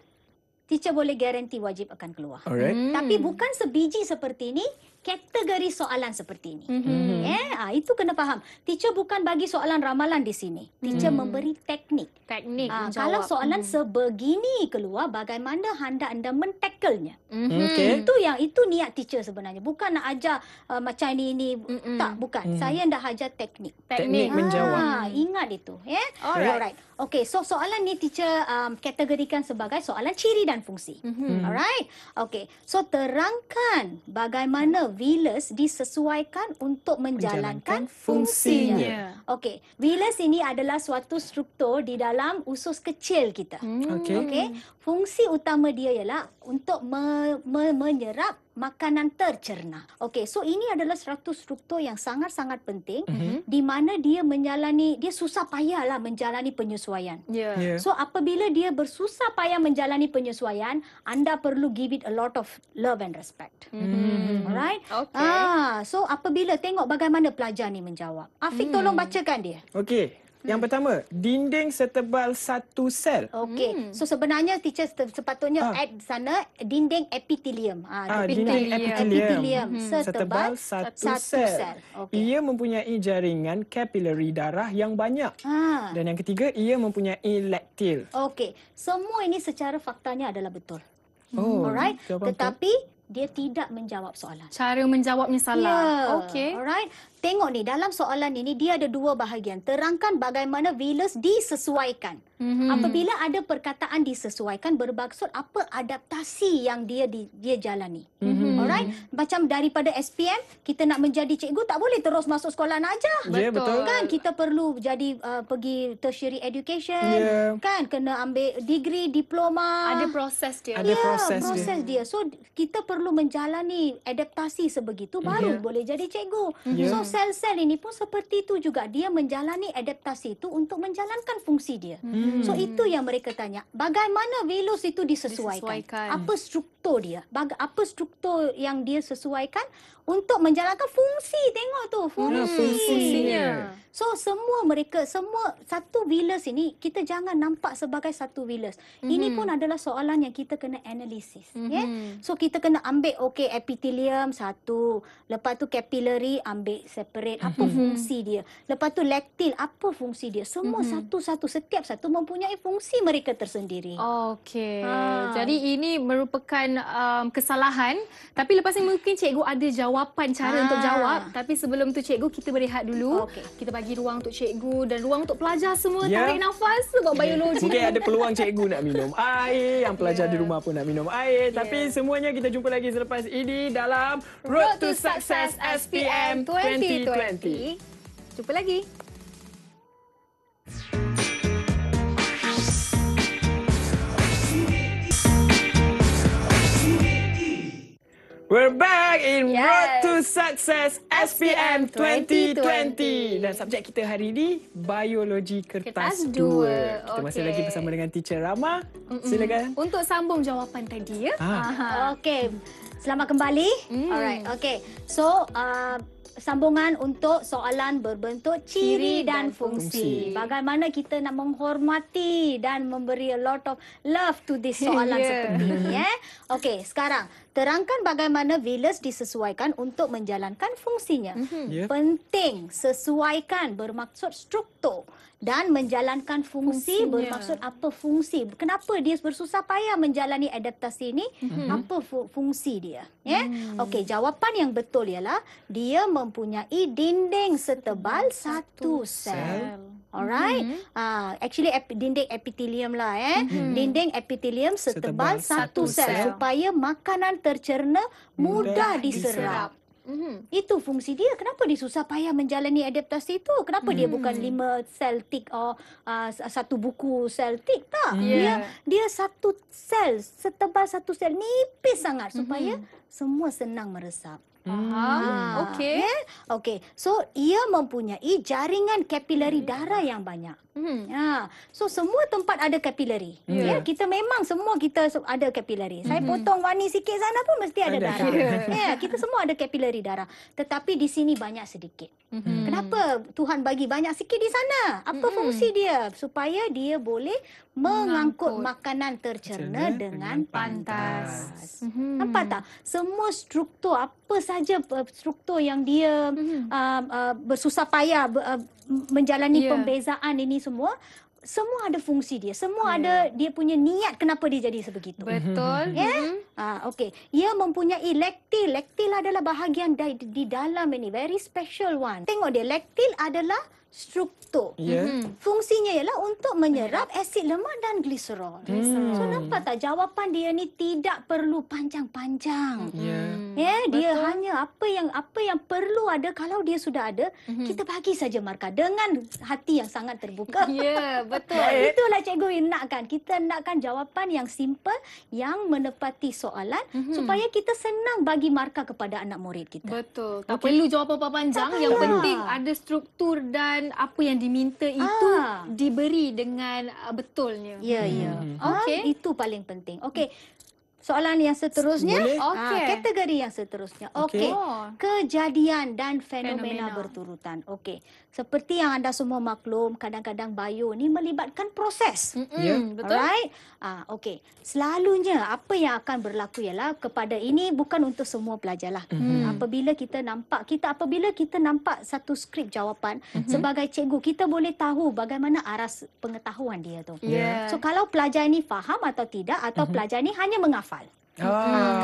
teacher boleh garanti wajib akan keluar. Hmm. Tapi bukan sebiji seperti ini, kategori soalan seperti ini. Mm-hmm. Eh, ah, itu kena faham. Teacher bukan bagi soalan ramalan di sini. Teacher mm. memberi teknik. Teknik ah, Kalau soalan mm. sebegini keluar, bagaimana anda anda mentacklenya? Mm-hmm. Okay. Itu yang itu niat teacher sebenarnya. Bukan nak ajar uh, macam ini ini Mm-mm. tak bukan. Mm. Saya nak ajar teknik. Teknik ah, menjawab. Ingat itu. Yeah. Alright. Alright. Okay. So soalan ni teacher um, kategorikan sebagai soalan ciri dan fungsi. Mm-hmm. Alright. Okay. So terangkan bagaimana villus disesuaikan untuk menjalankan, menjalankan fungsinya. fungsinya. Okey, villus ini adalah suatu struktur di dalam usus kecil kita. Hmm. Okey. Okay. Fungsi utama dia ialah untuk me- me- menyerap makanan tercerna. Okey, so ini adalah satu struktur yang sangat-sangat penting mm-hmm. di mana dia menjalani dia susah payahlah menjalani penyesuaian. Yeah. yeah. So apabila dia bersusah payah menjalani penyesuaian, anda perlu give it a lot of love and respect. Mm-hmm. Alright? Okay. Ah, so apabila tengok bagaimana pelajar ni menjawab. Afiq mm. tolong bacakan dia. Okey. Yang hmm. pertama, dinding setebal satu sel. Okey. Hmm. So sebenarnya teacher sepatutnya ah. add sana dinding epitelium. Ah, ah dinding epitelium. epitelium. Hmm. Setebal satu, satu sel. sel. Okay. Ia mempunyai jaringan capillary darah yang banyak. Ah. Dan yang ketiga, ia mempunyai lactil. Okey. Semua ini secara faktanya adalah betul. Oh, Alright. Tetapi dia tidak menjawab soalan. Cara menjawabnya salah. Yeah. Okay. Alright. Tengok ni dalam soalan ini dia ada dua bahagian. Terangkan bagaimana villus disesuaikan. Mm-hmm. Apabila ada perkataan disesuaikan bermaksud apa adaptasi yang dia dia jalani. Mm-hmm. Alright? Hmm. Macam daripada SPM, kita nak menjadi cikgu tak boleh terus masuk sekolah nak ajar. Yeah, ya, betul. Kan kita perlu jadi uh, pergi tertiary education. Yeah. Kan kena ambil degree, diploma. Ada proses dia. Ada yeah, proses, proses dia. dia. So kita perlu menjalani adaptasi sebegitu hmm. baru yeah. boleh jadi cikgu. Yeah. Hmm. So ya. sel-sel ini pun seperti itu juga dia menjalani adaptasi itu untuk menjalankan fungsi dia. Mm. So itu yang mereka tanya. Bagaimana velos itu disesuaikan? disesuaikan. Apa struktur dia? apa struktur patut yang dia sesuaikan untuk menjalankan fungsi tengok tu hmm, fungsi hmm, fungsinya so semua mereka semua satu villas ini kita jangan nampak sebagai satu villas mm-hmm. ini hmm. pun adalah soalan yang kita kena analisis mm-hmm. Ya. yeah? so kita kena ambil okay epithelium satu lepas tu capillary ambil separate apa mm-hmm. fungsi dia lepas tu lectin apa fungsi dia semua mm-hmm. satu-satu setiap satu mempunyai fungsi mereka tersendiri oh, okey ha. jadi ini merupakan um, kesalahan tapi lepas ini mungkin cikgu ada jawapan cara ha. untuk ah. jawab. Tapi sebelum tu cikgu kita berehat dulu. Okay. Kita bagi ruang untuk cikgu dan ruang untuk pelajar semua yeah. tarik nafas sebab ya. biologi. Mungkin ada peluang cikgu nak minum air. Yang pelajar yeah. di ya. rumah pun nak minum air. Yeah. Tapi semuanya kita jumpa lagi selepas ini dalam Road, Road to Success SPM 2020. 2020. Jumpa lagi. We're back in yes. Road to Success SPM 2020. 2020. Dan subjek kita hari ini, Biologi Kertas 2. Kita okay. masih lagi bersama dengan Teacher Rama. Mm-mm. Silakan. Untuk sambung jawapan tadi ya. Ha. Okey. Selamat kembali. Mm. Alright. Okey. So, uh, sambungan untuk soalan berbentuk ciri, dan, dan fungsi. fungsi. Bagaimana kita nak menghormati dan memberi a lot of love to this soalan yeah. seperti ini. Eh? Okey. Sekarang. Terangkan bagaimana velus disesuaikan untuk menjalankan fungsinya. Mm-hmm. Yeah. Penting sesuaikan bermaksud struktur dan menjalankan fungsi Fungsinya. bermaksud apa fungsi. Kenapa dia bersusah payah menjalani adaptasi ini? Mm-hmm. Apa fu- fungsi dia? Yeah? Mm. Okey, jawapan yang betul ialah dia mempunyai dinding setebal satu, satu sel. sel. Alright. Mm-hmm. Uh, actually ep- dinding epithelium lah eh. Mm-hmm. Dinding epithelium setebal, setebal satu sel, sel supaya makanan tercerna mudah diserap. diserap. Mm-hmm. Itu fungsi dia. Kenapa dia susah payah menjalani adaptasi itu? Kenapa mm-hmm. dia bukan lima sel tik? atau uh, satu buku sel tik tak? Yeah. Dia dia satu sel, setebal satu sel nipis sangat mm-hmm. supaya semua senang meresap. Faham. Ha. Okey. Yeah? Okey. So ia mempunyai jaringan kapilari hmm. darah yang banyak. Hmm. Ha. So semua tempat ada kapilari. Yeah. yeah. Kita memang semua kita ada kapilari. Hmm. Saya potong wani sikit sana pun mesti ada, ada. darah. Yeah. yeah, kita semua ada kapilari darah. Tetapi di sini banyak sedikit. Hmm. Kenapa Tuhan bagi banyak sikit di sana? Apa hmm. fungsi dia? Supaya dia boleh mengangkut, mengangkut. makanan tercerna dengan, dengan pantas. pantas. Hmm. Nampak tak? Semua struktur apa saja eh, struktur yang dia mm-hmm. uh, uh, bersusah payah uh, menjalani yeah. pembezaan ini semua semua ada fungsi dia semua yeah. ada dia punya niat kenapa dia jadi sebegitu betul ya yeah? mm-hmm. uh, ah, okey ia mempunyai lektil lektil adalah bahagian di, di dalam ini very special one tengok dia lektil adalah struktur. Yeah. Mhm. Fungsinya ialah untuk menyerap asid lemak dan gliserol. Hmm. So nampak tak jawapan dia ni tidak perlu panjang-panjang. Hmm. Ya. Yeah. Yeah, dia hanya apa yang apa yang perlu ada kalau dia sudah ada, mm-hmm. kita bagi saja markah dengan hati yang sangat terbuka. Ya, yeah, betul. Itulah cikgu nakkan. Kita nakkan jawapan yang simple yang menepati soalan mm-hmm. supaya kita senang bagi markah kepada anak murid kita. Betul. Tak okay. perlu jawapan panjang, tak yang penting ya. ada struktur dan dan apa yang diminta itu ah. diberi dengan uh, betulnya. Ya, yeah, ya. Yeah. Hmm. Okay. Hmm. Ah, itu paling penting. Okey. Soalan yang seterusnya. Ah, Okey. Ah, kategori yang seterusnya. Okey. Okay. Oh. Kejadian dan fenomena, fenomena. berturutan. Okey seperti yang anda semua maklum kadang-kadang bio ni melibatkan proses yeah, betul right ah okay. selalunya apa yang akan berlaku ialah kepada ini bukan untuk semua pelajarlah mm-hmm. mm-hmm. apabila kita nampak kita apabila kita nampak satu skrip jawapan mm-hmm. sebagai cikgu kita boleh tahu bagaimana aras pengetahuan dia tu yeah. Ya. so kalau pelajar ini faham atau tidak atau mm-hmm. pelajar ini hanya mengafal. Oh. Ha,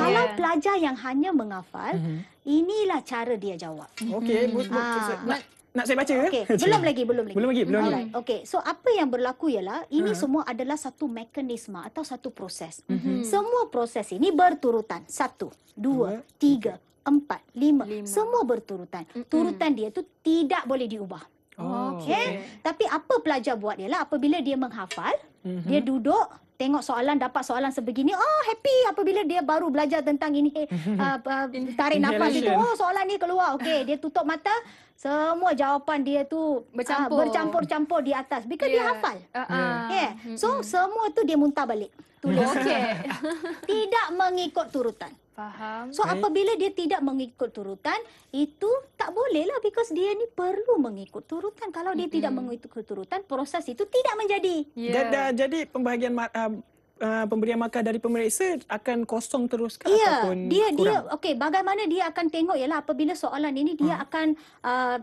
kalau yeah. pelajar yang hanya mengafal, mm-hmm. inilah cara dia jawab. Okey, mm-hmm. ha nak saya baca okay. ke? Belum lagi, belum lagi. Belum lagi, belum lagi. Right. Okay. So apa yang berlaku ialah ini uh-huh. semua adalah satu mekanisme atau satu proses. Uh-huh. Semua proses ini berturutan. Satu, dua, uh-huh. tiga, empat, lima. lima. Semua berturutan. Uh-huh. Turutan dia tu tidak boleh diubah. Okey. okay. Tapi apa pelajar buat ialah apabila dia menghafal, uh-huh. dia duduk, tengok soalan, dapat soalan sebegini, oh happy apabila dia baru belajar tentang ini, mhm. uh, uh, tarik nafas itu, oh soalan ni keluar. Okey. dia tutup mata, semua jawapan dia tu ah, bercampur. uh, bercampur-campur di atas because yeah. dia ya. hafal. Uh-uh. Ah, ah. Yeah. Ya. Hmm, so mm-hmm. semua tu dia muntah balik. Tulis. Okay. tidak mengikut turutan. Faham. So eh? apabila dia tidak mengikut turutan, itu tak bolehlah. lah because dia ni perlu mengikut turutan. Kalau dia mm-hmm. tidak mengikut turutan, proses itu tidak menjadi. Yeah. Jadi pembahagian uh, Uh, pemberian makan dari pemeriksa akan kosong terus ke ya, ataupun dia, kurang? Dia, okay, bagaimana dia akan tengok ialah apabila soalan ini dia hmm. akan uh,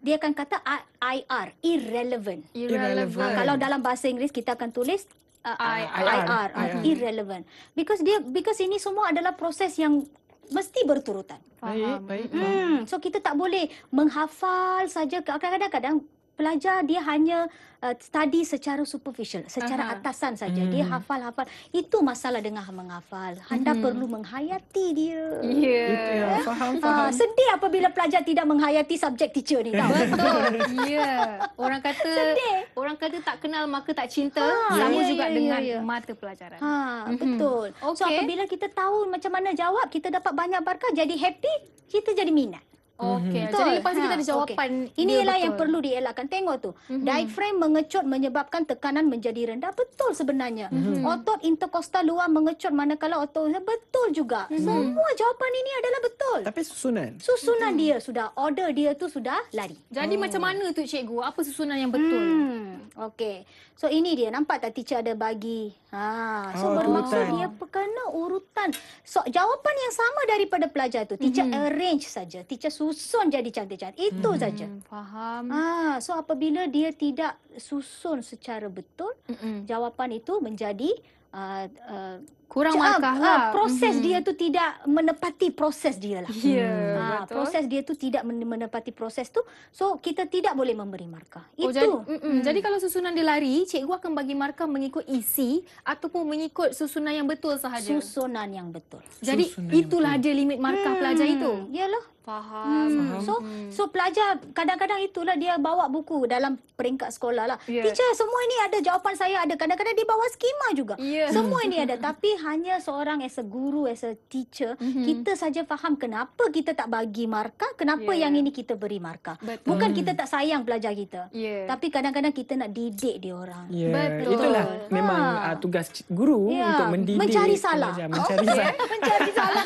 dia akan kata IR, irrelevant. irrelevant. Uh, kalau dalam bahasa Inggeris kita akan tulis uh, IR, IR, IR, irrelevant. Because dia, because ini semua adalah proses yang mesti berturutan. Baik, baik. Hmm. So kita tak boleh menghafal saja. Kadang-kadang pelajar dia hanya uh, study secara superficial secara uh atasan saja hmm. dia hafal-hafal itu masalah dengan menghafal anda hmm. perlu menghayati dia ya yeah. itu eh? faham, ah, faham. Uh, sedih apabila pelajar tidak menghayati subjek teacher ni betul ya yeah. orang kata sedih. orang kata tak kenal maka tak cinta ha, sama yeah, ya, juga yeah, dengan yeah. Ya. mata pelajaran ha hmm betul okay. so apabila kita tahu macam mana jawab kita dapat banyak barkah jadi happy kita jadi minat Okey. Mhm. Jadi pasti kita ha, ada jawapan. Okay. Ini ialah yang perlu dielakkan. Tengok tu. Mm-hmm. Diaphragm mengecut menyebabkan tekanan menjadi rendah. Betul sebenarnya. Mm-hmm. Otot intercostal luar mengecut manakala otot betul juga. Mm-hmm. Semua jawapan ini adalah betul. Tapi susunan. Susunan mm-hmm. dia sudah order dia tu sudah lari. Jadi oh. macam mana tu cikgu? Apa susunan yang betul? Mm. Okey. So ini dia nampak tak teacher ada bagi. Ha, so oh, bermaksud kan. dia perkena urutan. So jawapan yang sama daripada pelajar tu, teacher mm-hmm. arrange saja, teacher susun jadi cantik-cantik. Itu mm-hmm. saja. Faham. Ha, so apabila dia tidak susun secara betul, mm-hmm. jawapan itu menjadi uh, uh, kurang Cuma, markah eh, lah. Proses mm-hmm. dia hmm. tu tidak menepati proses dia lah. Ya, yeah, hmm. ha, betul. Ah, proses dia tu tidak menepati proses tu. So, kita tidak boleh memberi markah. Oh, Itu. Jadi, mm. jadi, kalau susunan dia lari, cikgu akan bagi markah mengikut isi ataupun mengikut susunan yang betul sahaja. Susunan yang betul. Jadi, susunan itulah betul. dia limit markah hmm. pelajar itu. Yalah. Faham. Hmm. Faham. So, so pelajar kadang-kadang itulah dia bawa buku dalam peringkat sekolah lah. Yeah. Teacher, semua ini ada jawapan saya ada. Kadang-kadang dia bawa skema juga. Yeah. Semua ini ada. Tapi hanya seorang as a guru as a teacher mm-hmm. kita saja faham kenapa kita tak bagi markah kenapa yeah. yang ini kita beri markah betul. bukan hmm. kita tak sayang pelajar kita yeah. tapi kadang-kadang kita nak didik dia orang yeah. betul itulah ha. memang uh, tugas guru yeah. untuk mendidik mencari salah mencari salah mencari salah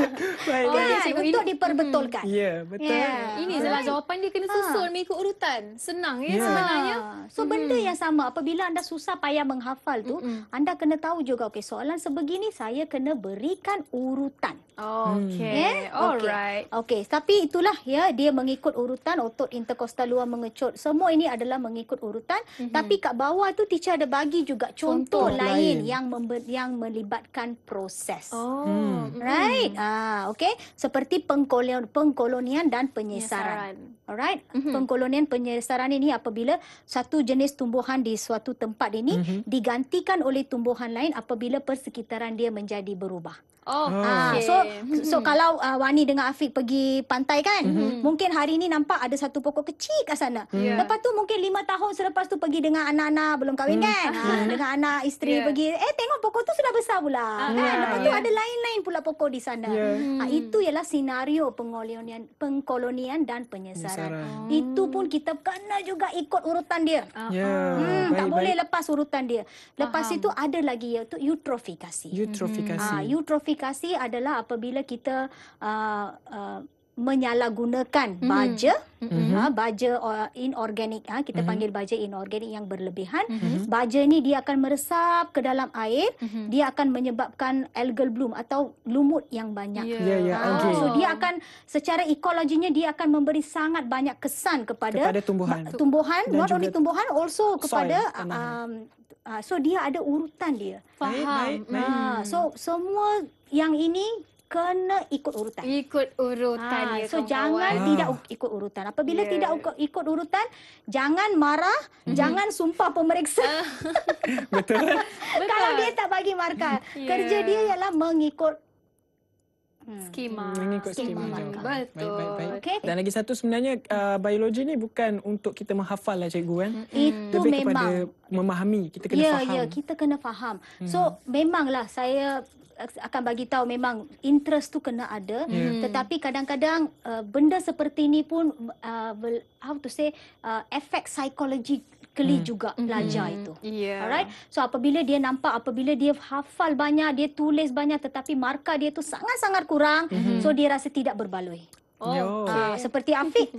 baik oh, untuk diperbetulkan hmm. ya yeah, betul yeah. ini salah jawapan dia kena ha. susun ha. mengikut urutan senang ya yeah. sebenarnya so benda hmm. yang sama apabila anda susah payah menghafal tu mm-hmm. anda kena tahu juga okay soalan sebegini saya kena berikan urutan. Okay, yeah? Hmm. alright. Okay. okay, tapi itulah ya dia mengikut urutan otot interkostal luar mengecut. Semua ini adalah mengikut urutan. Mm-hmm. Tapi kat bawah tu teacher ada bagi juga contoh, contoh lain, lain yang yang melibatkan proses. Oh, hmm. Hmm. right. Mm. Ah, okay. Seperti pengkolonian, pengkolonian dan penyesaran. penyesaran. Alright. Mm-hmm. Pengkolonian penyesaran ini apabila satu jenis tumbuhan di suatu tempat ini mm-hmm. digantikan oleh tumbuhan lain apabila persekitaran sekitaran dia menjadi berubah. Oh, ah. ah. okay. so so mm-hmm. kalau uh, Wani dengan Afiq pergi pantai kan, mm-hmm. mungkin hari ini nampak ada satu pokok kecil kat sana. Yeah. Lepas tu mungkin lima tahun selepas tu pergi dengan anak-anak belum kahwin mm. kan, mm. dengan anak isteri yeah. pergi, eh tengok pokok tu sudah besar pula uh, kan. Yeah. Lepas tu yeah. ada lain-lain pula pokok di sana. Yeah. Ah, mm. itu ialah senario pengolonian, pengkolonian dan penyesaran. penyesaran. Itu pun kita kena juga ikut urutan dia. Uh-huh. Yeah. Hmm, baik, tak baik. boleh lepas urutan dia. Lepas Faham. itu ada lagi iaitu eutrofikasi. Eutrofikasi. Hmm. hmm. eutrofikasi komunikasi adalah apabila kita uh, uh, menyalahgunakan mm-hmm. baja mm-hmm. Uh, baja inorganik uh, ha, kita mm-hmm. panggil baja inorganik yang berlebihan mm-hmm. baja ni dia akan meresap ke dalam air mm-hmm. dia akan menyebabkan algal bloom atau lumut yang banyak yeah. Yeah, yeah, ha, okay. so dia akan secara ekologinya dia akan memberi sangat banyak kesan kepada, kepada tumbuhan tumbuhan Dan not only tumbuhan also kepada soil, um, uh, so dia ada urutan dia faham baik, baik, baik. Uh, so semua yang ini kena ikut urutan. Ikut urutan ha, ya. So jangan kawan. Ah. tidak ikut urutan. Apabila yeah. tidak ikut urutan, jangan marah, mm-hmm. jangan sumpah pemeriksa. Ah. Betul. Kalau dia tak bagi markah, yeah. kerja dia ialah mengikut hmm. skema. Mengikut skema. skema Betul. Baik, baik, baik. Okay. Dan lagi satu sebenarnya uh, biologi ni bukan untuk kita menghafal lah cikgu kan. Mm-hmm. Itu Lebih memang memahami, kita kena yeah, faham. Ya, ya, kita kena faham. hmm So memanglah saya akan bagi tahu memang interest tu kena ada hmm. yeah. tetapi kadang-kadang uh, benda seperti ini pun uh, how to say uh, efek psikologi kali mm. juga hmm. pelajar mm itu yeah. alright so apabila dia nampak apabila dia hafal banyak dia tulis banyak tetapi markah dia tu sangat-sangat kurang mm-hmm. so dia rasa tidak berbaloi oh okay. uh, seperti Afiq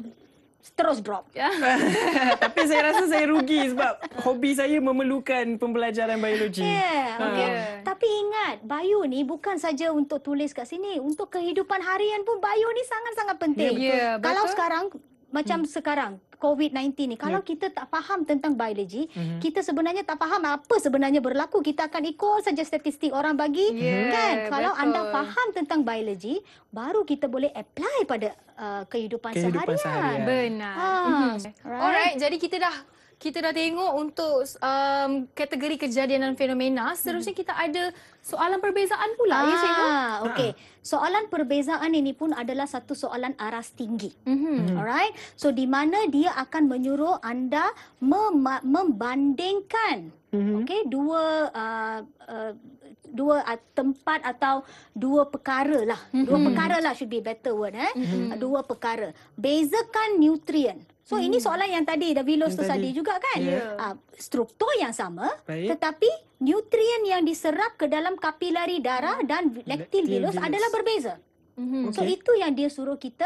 terus drop. Ya. Tapi saya rasa saya rugi sebab hobi saya memerlukan pembelajaran biologi. Yeah, eh, ha. okay. Yeah. Tapi ingat, bio ni bukan saja untuk tulis kat sini. Untuk kehidupan harian pun bio ni sangat-sangat penting. Yeah, ya, betul. Kalau sekarang, macam hmm. sekarang, COVID-19 ni kalau yeah. kita tak faham tentang biologi mm-hmm. kita sebenarnya tak faham apa sebenarnya berlaku kita akan ikut saja statistik orang bagi yeah, kan kalau betul. anda faham tentang biologi baru kita boleh apply pada uh, kehidupan, kehidupan seharian. seharian benar ha. mm-hmm. alright. alright jadi kita dah kita dah tengok untuk um, kategori kejadian dan fenomena, seterusnya kita ada soalan perbezaan pula. Ya, ah, ya, cikgu? Okay. Soalan perbezaan ini pun adalah satu soalan aras tinggi. Mhm. Mm-hmm. Alright. So, di mana dia akan menyuruh anda mem- membandingkan mm-hmm. okay, dua uh, uh, dua ah, tempat atau dua perkara lah. Mm-hmm. Dua hmm. perkara lah should be better word. Eh? Mm-hmm. Dua perkara. Bezakan nutrien. So mm. ini hmm. soalan yang tadi dah bilos tu tadi juga kan. Yeah. Ya. Uh, struktur yang sama Baik. tetapi nutrien yang diserap ke dalam kapilari darah dan lektin bilos adalah berbeza. Mm-hmm. Okay. So itu yang dia suruh kita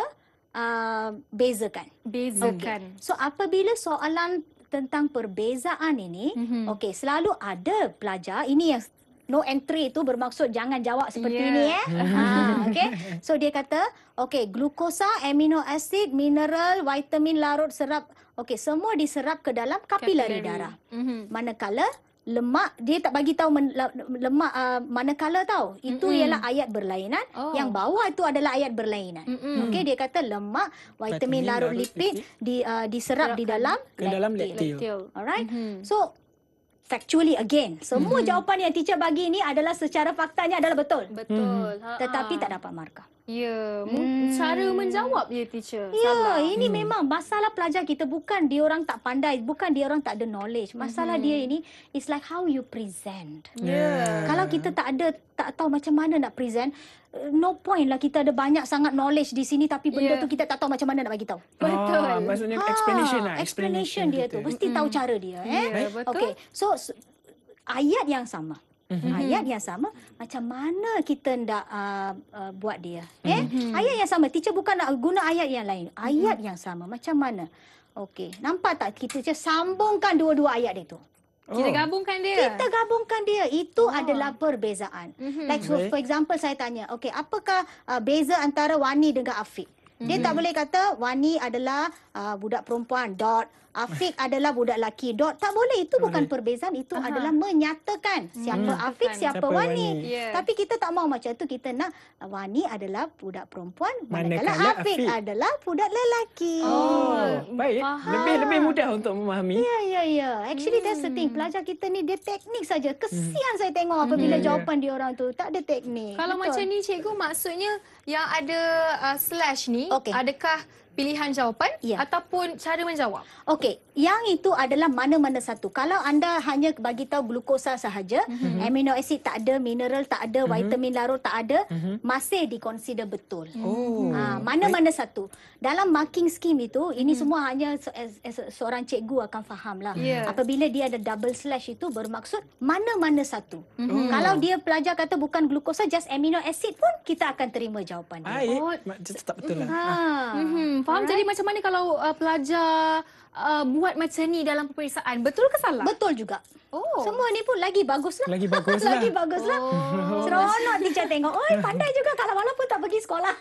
uh, bezakan. Bezakan. Okay. So apabila soalan tentang perbezaan ini, mm-hmm. okay, selalu ada pelajar, ini yang no entry itu bermaksud jangan jawab seperti yeah. ini eh. Ha, okay. So dia kata, okay, glukosa, amino acid, mineral, vitamin larut serap. Okay, semua diserap ke dalam kapilari darah. Mm-hmm. Manakala lemak dia tak bagi tahu men, lemak uh, manakala tahu itu Mm-mm. ialah ayat berlainan oh. yang bawah itu adalah ayat berlainan mhm. okey dia kata lemak vitamin, vitamin larut, lipid, lipid di uh, diserap di dalam ke dalam lentil alright mm-hmm. so factually again. Semua hmm. jawapan yang teacher bagi ini adalah secara faktanya adalah betul. Betul. Hmm. Ha. Tetapi tak dapat markah. Ya, hmm. cara menjawab ya teacher. Ya, Salah. ini hmm. memang masalah pelajar kita bukan dia orang tak pandai, bukan dia orang tak ada knowledge. Masalah hmm. dia mm-hmm. ini is like how you present. Ya. Yeah. Kalau kita tak ada tak tahu macam mana nak present, no point lah kita ada banyak sangat knowledge di sini tapi benda yeah. tu kita tak tahu macam mana nak bagi tahu. Ah, betul. Ah, maksudnya ha, explanation lah. Explanation, explanation dia tu ya. mesti mm tahu cara dia eh. Yeah, betul. Okay. So, so ayat yang sama. Mm-hmm. Ayat yang sama macam mana kita nak uh, ah, uh, ah, buat dia? Eh? Mm-hmm. Ayat yang sama. Teacher bukan nak guna ayat yang lain. Ayat mm-hmm. yang sama macam mana? Okey. Nampak tak kita je sambungkan dua-dua ayat dia tu. Kita oh. gabungkan dia. Kita gabungkan dia. Itu oh. adalah perbezaan. Mm-hmm. Like so, for example saya tanya, okay, apakah uh, beza antara Wani dengan Afiq? Mm-hmm. Dia tak mhm. boleh kata Wani adalah uh, budak perempuan dot Afiq adalah budak lelaki. Dot tak boleh itu boleh. bukan perbezaan itu Aha. adalah menyatakan siapa hmm. Afiq siapa, siapa Wani. wani. Yeah. Tapi kita tak mau macam tu kita nak Wani adalah budak perempuan manakala, manakala Afiq, Afiq adalah budak lelaki. Oh, baik. Lebih-lebih mudah untuk memahami. Ya ya ya. Actually hmm. that's the thing. Hmm. Pelajar kita ni dia teknik saja. Hmm. Kesian hmm. saya tengok apabila hmm. jawapan yeah. dia orang tu tak ada teknik. Kalau Betul. macam ni cikgu maksudnya yang ada uh, slash ni okay. adakah pilihan jawapan ya. ataupun cara menjawab. Okey, yang itu adalah mana-mana satu. Kalau anda hanya bagi tahu glukosa sahaja, mm-hmm. amino acid tak ada, mineral tak ada, mm-hmm. vitamin larut tak ada, mm-hmm. masih dikonsider betul. Oh. Ha, mana-mana Baik. satu. Dalam marking scheme itu, ini mm-hmm. semua hanya se- se- seorang cikgu akan fahamlah. Yes. Apabila dia ada double slash itu bermaksud mana-mana satu. Mm-hmm. Kalau dia pelajar kata bukan glukosa just amino acid pun kita akan terima jawapannya. Oh, tak betul lah. Ha. Mm-hmm faham. Alright. Jadi macam mana kalau uh, pelajar uh, buat macam ni dalam peperiksaan? Betul ke salah? Betul juga. Oh. Semua ni pun lagi bagus lah. Lagi baguslah. lagi bagus lah. Oh. Seronok teacher tengok. Oi, pandai juga kalau walaupun tak pergi sekolah.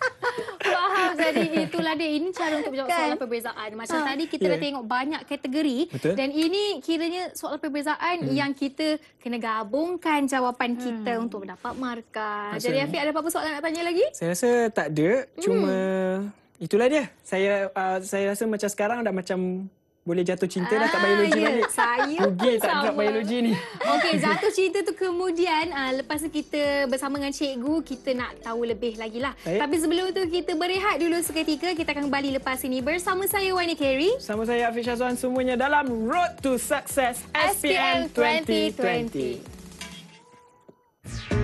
faham. Jadi itulah dia ini cara untuk menjawab kan? soalan perbezaan. Macam ha. tadi kita yeah. dah ya. tengok banyak kategori Betul? dan ini kiranya soalan perbezaan hmm. yang kita kena gabungkan jawapan hmm. kita untuk mendapat markah. Jadi Afiq ada apa-apa soalan nak tanya lagi? Saya rasa tak ada. Cuma hmm itulah dia. Saya uh, saya rasa macam sekarang dah macam boleh jatuh cinta ah, dah kat ah, biologi yeah. Saya Mungkin tak sama. nak biologi ni. Okey, jatuh cinta tu kemudian uh, lepas tu kita bersama dengan cikgu, kita nak tahu lebih lagi lah. Baik. Tapi sebelum tu kita berehat dulu seketika. Kita akan kembali lepas ini bersama saya Wani Kerry. Sama saya Afiq Syazwan. Semuanya dalam Road to Success SPM, SPM 2020. 2020.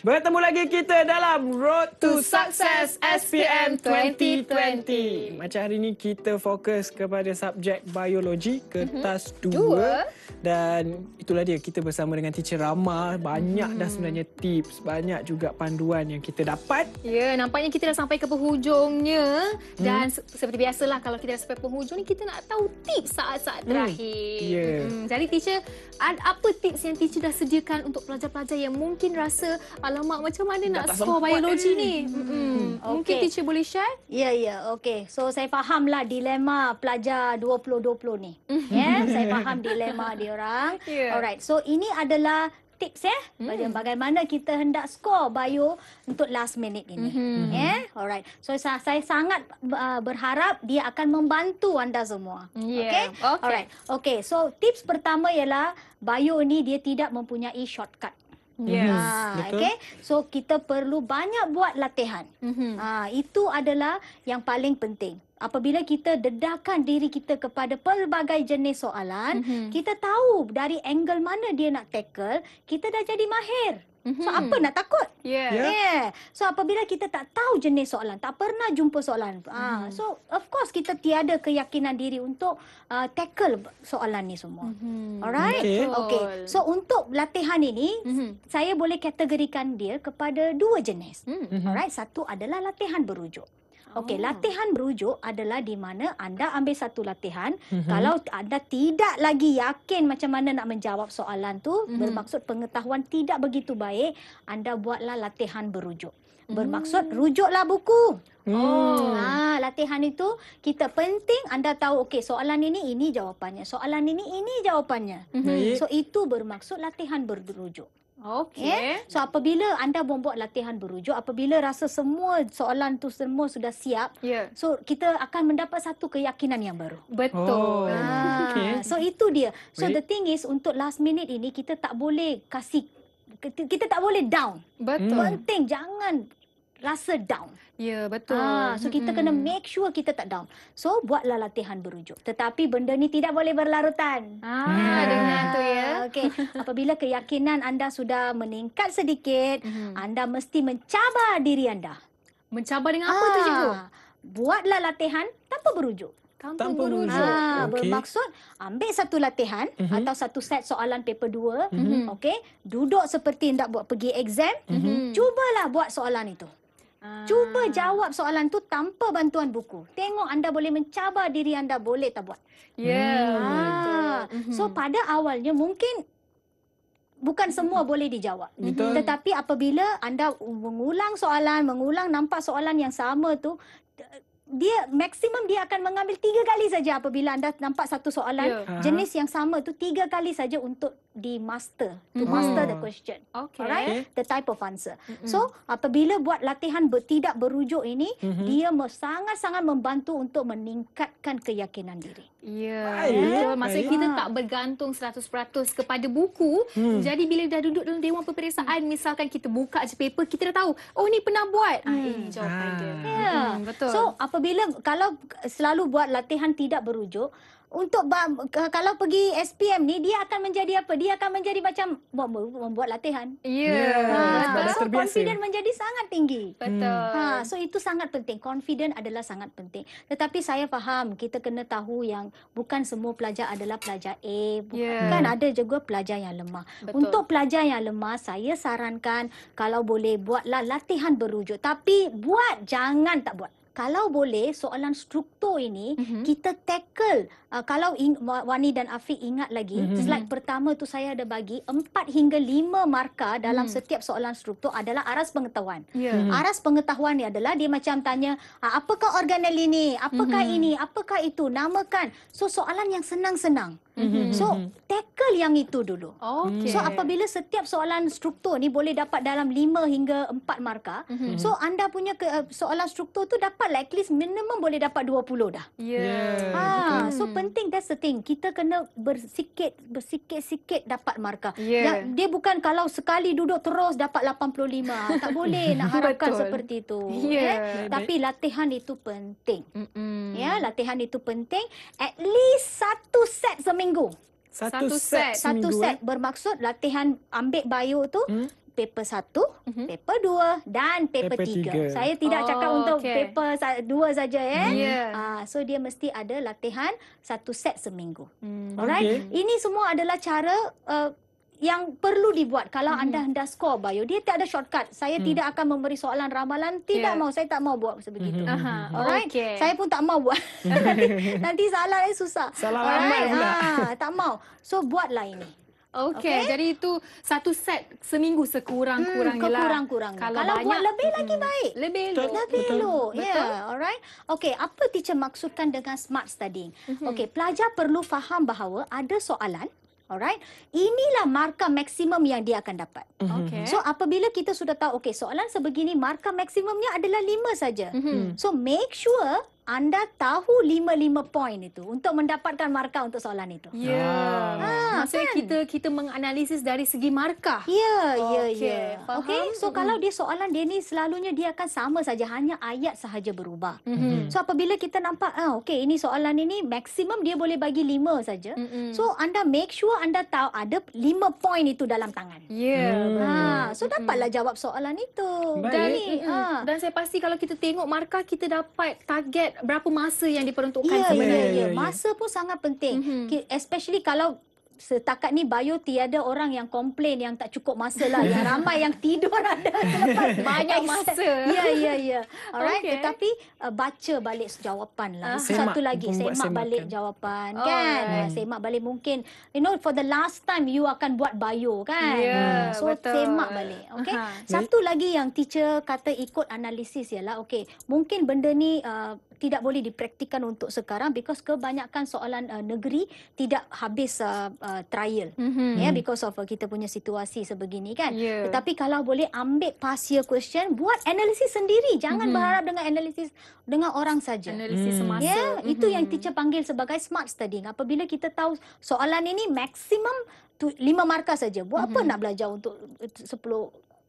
Bertemu lagi kita dalam Road to Success SPM 2020. Macam hari ini kita fokus kepada subjek biologi kertas 2 mhm. dan itulah dia kita bersama dengan teacher Rama banyak dah mhm. sebenarnya tips, banyak juga panduan yang kita dapat. Ya, nampaknya kita dah sampai ke penghujungnya hmm. dan seperti biasalah kalau kita dah sampai penghujung ni kita nak tahu tips saat-saat hmm. terakhir. Yeah. Hmm. Jadi teacher, apa tips yang teacher dah sediakan untuk pelajar-pelajar yang mungkin rasa alamak macam mana nak score biologi ni? Okay. Mungkin teacher boleh share? Ya, yeah, ya. Yeah. Okay. So, saya fahamlah dilema pelajar 2020 ni. Yeah? saya faham dilema orang. Yeah. Alright. So, ini adalah tips ya. Hmm. Bagaimana kita hendak score bio untuk last minute ini. Mm-hmm. Hmm. Yeah? Alright. So, saya, saya sangat uh, berharap dia akan membantu anda semua. Yeah. Okay? okay? Alright. Okay. So, tips pertama ialah bio ni dia tidak mempunyai shortcut. Mm-hmm. Yeah. Okay. So kita perlu banyak buat latihan. Mm-hmm. Ah, itu adalah yang paling penting. Apabila kita dedahkan diri kita kepada pelbagai jenis soalan, mm-hmm. kita tahu dari angle mana dia nak tackle, kita dah jadi mahir. So mm-hmm. apa nak takut? Yeah. yeah. So apabila kita tak tahu jenis soalan, tak pernah jumpa soalan. Mm. Ah, mm-hmm. so of course kita tiada keyakinan diri untuk uh, tackle soalan ni semua. Mm-hmm. Alright? Okay. Cool. okay. So untuk latihan ini, mm-hmm. saya boleh kategorikan dia kepada dua jenis. Mm-hmm. Alright? Satu adalah latihan berujuk. Okey, oh. latihan berujuk adalah di mana anda ambil satu latihan. Mm-hmm. Kalau anda tidak lagi yakin macam mana nak menjawab soalan tu, mm-hmm. bermaksud pengetahuan tidak begitu baik, anda buatlah latihan berujuk. Mhm. Bermaksud rujuklah buku. Hmm. Oh. Ha, latihan itu kita penting anda tahu okey soalan ini ini jawapannya. Soalan ini ini jawapannya. Mm-hmm. So itu bermaksud latihan berujuk. Okay. Eh? So apabila anda membuat latihan berujuk, apabila rasa semua soalan tu semua sudah siap, yeah. so kita akan mendapat satu keyakinan yang baru. Betul. Oh. Ah. Okay. So itu dia. So Wait. the thing is untuk last minute ini kita tak boleh kasih kita tak boleh down. Betul. Penting jangan rasa down. Ya, yeah, betul. Ha, so kita mm-hmm. kena make sure kita tak down. So buatlah latihan berujuk. Tetapi benda ni tidak boleh berlarutan. Ah, yeah. dengan tu ya. Ah, okey. Apabila keyakinan anda sudah meningkat sedikit, mm-hmm. anda mesti mencabar diri anda. Mencabar dengan apa ha, tu ah, cikgu? Buatlah latihan tanpa berujuk. Tanpa, tanpa berujuk. Ha, okay. bermaksud ambil satu latihan mm-hmm. atau satu set soalan paper 2, mm-hmm. okey? Duduk seperti hendak buat pergi exam, mm-hmm. cubalah buat soalan itu. Cuba ah. jawab soalan tu tanpa bantuan buku. Tengok anda boleh mencabar diri anda boleh tak buat. Ya. Yeah. Hmm, ha. So mhm. pada awalnya mungkin bukan semua boleh dijawab. Betul. Tetapi apabila anda mengulang soalan, mengulang nampak soalan yang sama tu dia maksimum dia akan mengambil tiga kali saja apabila anda nampak satu soalan yeah. Ha. jenis yang sama tu tiga kali saja untuk di master to hmm. master the hmm. question okay. alright the type of answer mm-hmm. so apabila buat latihan bertidak berujuk ini mm-hmm. dia sangat-sangat membantu untuk meningkatkan keyakinan diri ya yeah. yeah. maksudnya kita ha. tak bergantung 100% kepada buku mm. jadi bila dah duduk dalam dewan peperiksaan misalkan kita buka je paper kita dah tahu oh ni pernah buat mm. ah hmm. ini jawapan ah. dia ya. yeah. mm, betul so apa apabila kalau selalu buat latihan tidak berujuk untuk kalau pergi SPM ni dia akan menjadi apa dia akan menjadi macam membuat latihan ya yeah. Ya, ha. so confident menjadi sangat tinggi betul hmm. ha so itu sangat penting confident adalah sangat penting tetapi saya faham kita kena tahu yang bukan semua pelajar adalah pelajar A bukan yeah. Kan, ada juga pelajar yang lemah betul. untuk pelajar yang lemah saya sarankan kalau boleh buatlah latihan berujuk tapi buat jangan tak buat kalau boleh soalan struktur ini mm-hmm. kita tackle uh, kalau ing- Wani dan Afiq ingat lagi mm-hmm. slide mhm. pertama tu saya ada bagi empat hingga lima markah dalam mhm. setiap soalan struktur adalah aras pengetahuan. Yeah. Mm-hmm. Mhm. Aras pengetahuan ni adalah dia macam tanya ah, apakah organel ini, apakah mm-hmm. ini, apakah itu, namakan. So soalan yang senang-senang. Mm-hmm. So mm-hmm. tackle yang itu dulu. Okay. So apabila setiap soalan struktur ni boleh dapat dalam 5 hingga 4 markah. Mm-hmm. So anda punya ke, eh, soalan struktur tu dapat like, lah at least minimum boleh dapat 20 dah. Yeah. Ha, mm so penting that's the thing. Kita kena bersikit bersikit-sikit dapat markah. Yeah. Dia, ya, dia bukan kalau sekali duduk terus dapat 85. Tak boleh nak harapkan Betul. seperti itu. Yeah. Okay? Eh. Tapi latihan itu penting. Mm-hmm. Ya, yeah, latihan itu penting. At least satu set seminggu. Satu, set, set Satu set eh? bermaksud latihan ambil bio tu hmm? paper satu, uh-huh. paper dua dan paper, paper tiga. tiga. Saya tidak oh, cakap untuk paper dua saja eh? ya. Eh? Yeah. Uh, so dia mesti ada latihan satu set seminggu. Hmm. Alright. Okay. Ini semua adalah cara uh, yang perlu dibuat kalau hmm anda hendak skor bio dia tak ada shortcut saya mm. tidak akan memberi soalan ramalan tidak yeah. mau saya tak mau buat sebegitu. uh-huh. Hmm. Hmm. alright okay. saya pun tak mau buat nanti, nanti salah eh susah salah ramai right? ha, ah, tak mau so buatlah ini Okay, okay, jadi itu satu set seminggu sekurang-kurangnya hmm, lah. Kurang-kurangnya. Kalau, Kalau banyak, buat lebih hmm. lagi baik. Lebih elok. Ya, betul. Lebih elok. Betul. Yeah, alright. Okay, apa teacher maksudkan dengan smart studying? Mm-hmm. Okay, pelajar perlu faham bahawa ada soalan Alright. Inilah markah maksimum yang dia akan dapat. Mhm. Okay. So apabila kita sudah tahu okay, soalan sebegini markah maksimumnya adalah lima saja. Mm-hmm. So make sure anda tahu lima-lima poin itu untuk mendapatkan markah untuk soalan itu. Ya. Yeah. Ah, Maksudnya kan? kita kita menganalisis dari segi markah. Ya, ya, ya. Okey, so mm. kalau dia soalan dia ni selalunya dia akan sama saja hanya ayat sahaja berubah. Mm-hmm. So apabila kita nampak ah okey ini soalan ini maksimum dia boleh bagi lima saja. Mm-hmm. So anda make sure anda tahu ada lima poin itu dalam tangan. Ya. Yeah. Ha, ah, so dapatlah mm. jawab soalan itu. Baik. Dan, mm-hmm. ah. dan saya pasti kalau kita tengok markah kita dapat target set berapa masa yang diperuntukkan yeah, ya, sebenarnya. Yeah, yeah, yeah. Masa pun sangat penting. Mm-hmm. Especially kalau setakat ni bio tiada orang yang komplain yang tak cukup masa lah. yang ramai yang tidur ada banyak masa. Ya, ya, ya. Alright, okay. tetapi uh, baca balik jawapan lah. Uh, Satu lagi, semak, semak balik kan. jawapan. Oh, kan? Right. Ya. Hmm. Semak balik mungkin, you know, for the last time you akan buat bio kan? Yeah, hmm. So, betul. semak balik. Okay? Uh-huh. Satu lagi yang teacher kata ikut analisis ialah, okay, mungkin benda ni... Uh, tidak boleh dipraktikan untuk sekarang because kebanyakan soalan uh, negeri tidak habis uh, uh, trial mm-hmm. ya yeah, mm-hmm. because of uh, kita punya situasi sebegini kan yeah. tetapi kalau boleh ambil pasia question buat analisis sendiri jangan mm-hmm. berharap dengan analisis dengan orang saja analisis mm. semasa yeah, mm-hmm. itu yang teacher panggil sebagai smart studying apabila kita tahu soalan ini maksimum 5 markah saja buat mm-hmm. apa nak belajar untuk 10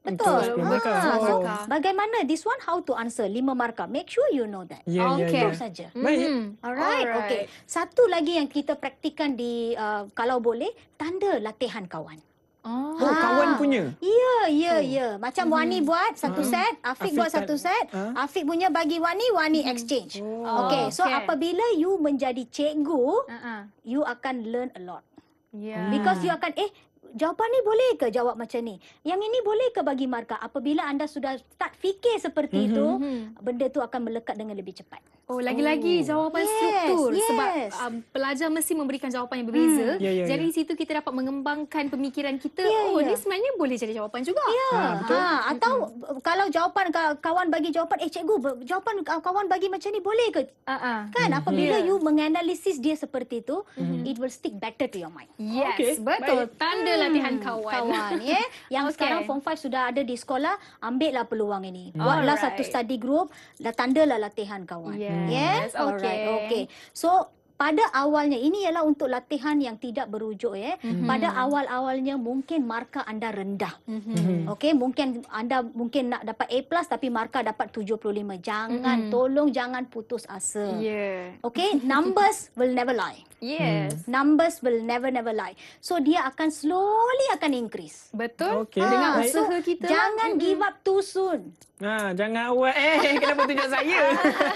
Betul. ah. so, so, bagaimana this one how to answer lima markah? Make sure you know that. Yeah, ya, okay. Yeah, yeah. saja. Mm-hmm. Baik. Alright. Alright. Okay. Satu lagi yang kita praktikan di uh, kalau boleh tanda latihan kawan. Oh, ha. kawan ah. punya. Ya, ya, oh. ya. Macam mm Wani hmm. buat satu uh set, Afik Afiq buat satu set. Huh? Ah. Afiq punya bagi Wani, Wani mm exchange. Oh. Okay. So okay. apabila you menjadi cikgu, uh-huh. you akan learn a lot. Yeah. Because you akan eh jawapan ni boleh ke jawab macam ni? Yang ini boleh ke bagi markah? Apabila anda sudah tak fikir seperti mm-hmm. itu, mhm. benda tu akan melekat dengan lebih cepat. Oh, lagi-lagi oh. jawapan yes, struktur yes. sebab um, pelajar mesti memberikan jawapan yang berbeza. Hmm. Yeah, yeah, yeah. Jadi ya. di situ kita dapat mengembangkan pemikiran kita. Yeah, oh, ini ya. yeah. sebenarnya boleh jadi jawapan juga. Yeah. Ha, Ha, atau mm-hmm. kalau jawapan kawan bagi jawapan, eh cikgu, jawapan kawan bagi macam ni boleh ke? Uh-huh. Kan mhm. apabila yeah. you menganalisis dia seperti itu, mm-hmm. it will stick better to your mind. Yes, okay. betul. Baik. Tanda latihan hmm, kawan. Kawan, ya. Yeah? Yang okay. sekarang form 5 sudah ada di sekolah, ambil lah peluang ini. Buatlah Alright. satu study group, dah tandalah latihan kawan. Yes, yes? Ya. okay. Okay. So, pada awalnya ini ialah untuk latihan yang tidak berujuk ya. Mm-hmm. Pada awal-awalnya mungkin markah anda rendah. Mm-hmm. Mhm. Okey, mungkin anda mungkin nak dapat A+ plus, tapi markah dapat 75. Jangan mm-hmm. tolong jangan putus asa. Yeah. Okey, numbers will never lie. Yes. Hmm. Numbers will never never lie. So dia akan slowly akan increase. Betul? Okay. Ha, ah, Dengan usaha so, kita. Lah. Jangan mm give up too soon. Ha, jangan awak eh kenapa tunjuk saya?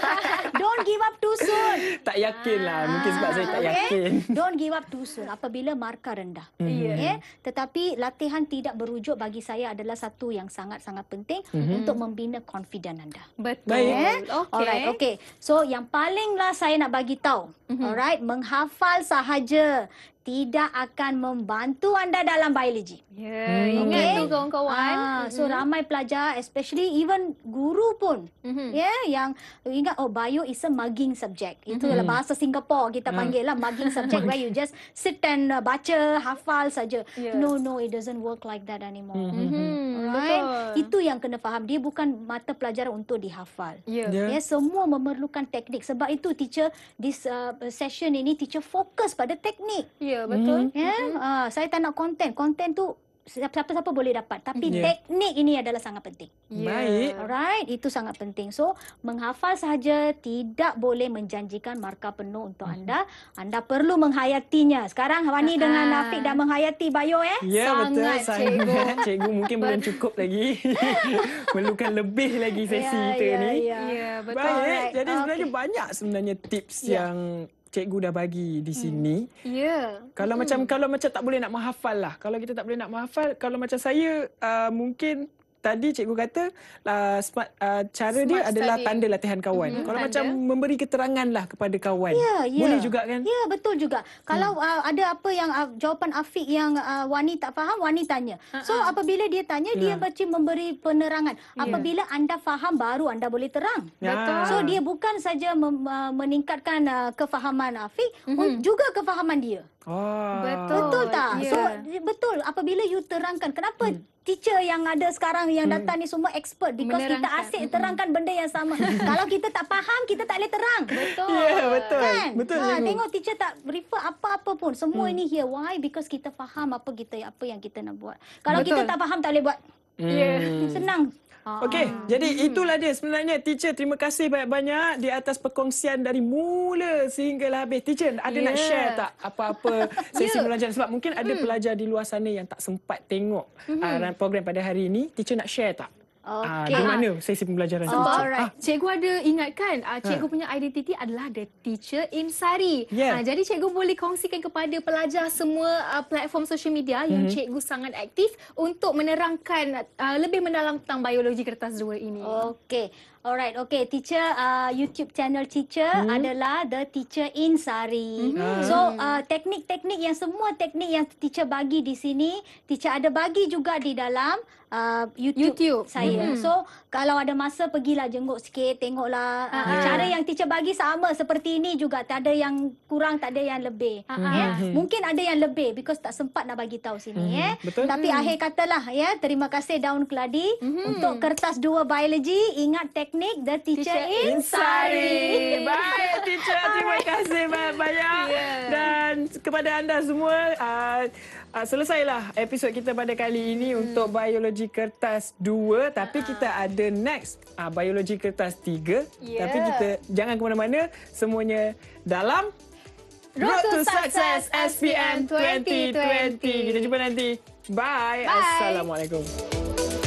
Don't give up too soon. tak yakinlah. Ha mungkin sebab saya tak ah, yakin. Okay. Don't give up too soon apabila markah rendah. Mm-hmm. Okay. Tetapi latihan tidak berujuk bagi saya adalah satu yang sangat-sangat penting mm-hmm. untuk membina confidence anda. Betul. Eh? Okay. Alright. Okay. So yang paling lah saya nak bagi tahu. Mm-hmm. Alright, menghafal sahaja tidak akan membantu anda dalam biologi. Ya, yeah, hmm. okay. ingat tu kawan-kawan. Ah, mm-hmm. ramai pelajar especially even guru pun mm-hmm. ya yeah, yang ingat oh bio is a mugging subject. Itu mm-hmm. Hmm. bahasa Singapore kita mm. panggil lah mugging subject where you just sit and uh, baca, hafal saja. Yes. No no, it doesn't work like that anymore. Mm-hmm. Hmm. Right? Itu yang kena faham. Dia bukan mata pelajaran untuk dihafal. Ya, yeah. yeah. yeah, semua memerlukan teknik. Sebab itu teacher this uh, session ini teacher fokus pada teknik. Ya. Ya betul. Hmm. Yeah? Hmm. Uh, ah, saya tak nak konten. Konten tu siapa-siapa boleh dapat. Tapi yeah. Mm-hmm. teknik ini adalah sangat penting. Baik. Yeah. Alright, itu sangat penting. So, menghafal saja tidak boleh menjanjikan markah penuh untuk mm-hmm. anda. Anda perlu menghayatinya. Sekarang Wani uh dengan nafik dah menghayati bio eh? Ya, yeah, betul. Sangat, cikgu. mungkin belum cukup lagi. Perlukan lebih lagi sesi yeah, kita yeah, ni. Ya, yeah. yeah, betul. Baik. Right. Jadi okay. sebenarnya banyak sebenarnya tips yeah. yang cikgu dah bagi di hmm. sini. Hmm. Ya. Yeah. Kalau hmm. macam kalau macam tak boleh nak menghafal lah. Kalau kita tak boleh nak menghafal, kalau macam saya uh, mungkin tadi cikgu kata uh, smart, uh, cara smart dia adalah tanda latihan kawan. Mm-hmm. Kalau tanda. macam memberi keterangan lah kepada kawan. Yeah, yeah. Boleh juga kan? Ya, betul juga. Kalau hmm. uh, ada apa yang uh, jawapan Afiq yang uh, Wani tak faham, Wani tanya. Ha, so uh-uh. apabila dia tanya, yeah. dia ya. macam memberi penerangan. Yeah. Apabila anda faham, baru anda boleh terang. Yeah. Betul. So dia bukan saja uh, meningkatkan uh, kefahaman Afiq, mm-hmm. juga kefahaman dia. Betul. betul tak? Yeah. So betul apabila you terangkan kenapa hmm. teacher yang ada sekarang yang hmm. datang ni semua expert because Menerangkan. kita asyik hmm. terangkan benda yang sama. Kalau kita tak faham kita tak boleh terang. Betul. Yeah, betul. Kan? Betul. Ha, tengok teacher tak refer apa-apa pun. Semua hmm. ini here why because kita faham apa kita apa yang kita nak buat. Kalau betul. kita tak faham tak boleh buat. Yeah. Hmm. Senang. Okey, ah. jadi hmm. itulah dia sebenarnya. Teacher, terima kasih banyak-banyak di atas perkongsian dari mula sehingga habis. Teacher, ada yeah. nak share tak apa-apa sesi belajar? Sebab mungkin ada hmm. pelajar di luar sana yang tak sempat tengok uh, program pada hari ini. Teacher nak share tak? Ah, okay. Uh, di ah. mana uh, sesi pembelajaran oh, cikgu? Alright. Ah. Cikgu ada ingatkan uh, cikgu punya identiti adalah the teacher in sari. Yeah. Uh, jadi cikgu boleh kongsikan kepada pelajar semua uh, platform sosial media mm-hmm. yang mhm. cikgu sangat aktif untuk menerangkan uh, lebih mendalam tentang biologi kertas dua ini. Okey. Alright, okay. Teacher uh, YouTube channel teacher hmm. adalah the teacher in sari. Hmm. So ah. uh, teknik-teknik yang semua teknik yang teacher bagi di sini, teacher ada bagi juga di dalam uh, YouTube, YouTube saya. Hmm. So kalau ada masa pergilah jenguk sikit, tengoklah ah, uh, uh-huh. cara ah. yang teacher bagi sama seperti ini juga. Tak ada yang kurang, tak ada yang lebih. Uh-huh. Yeah? Hmm. Mungkin ada yang lebih because tak sempat nak bagi tahu sini uh-huh. Betul? Tapi hmm. akhir katalah ya, yeah? terima kasih Daun Keladi uh untuk kertas dua biology ingat teknik teknik The Teacher, teacher Insari. Baik teacher terima kasih banyak-banyak yeah. dan kepada anda semua uh, Uh, selesailah episod kita pada kali ini hmm. untuk biologi kertas 2 tapi uh-huh. kita ada next uh, biologi kertas 3 yeah. tapi kita jangan ke mana-mana semuanya dalam Road, Road to, Success, SPM 2020. kita jumpa nanti bye, bye. assalamualaikum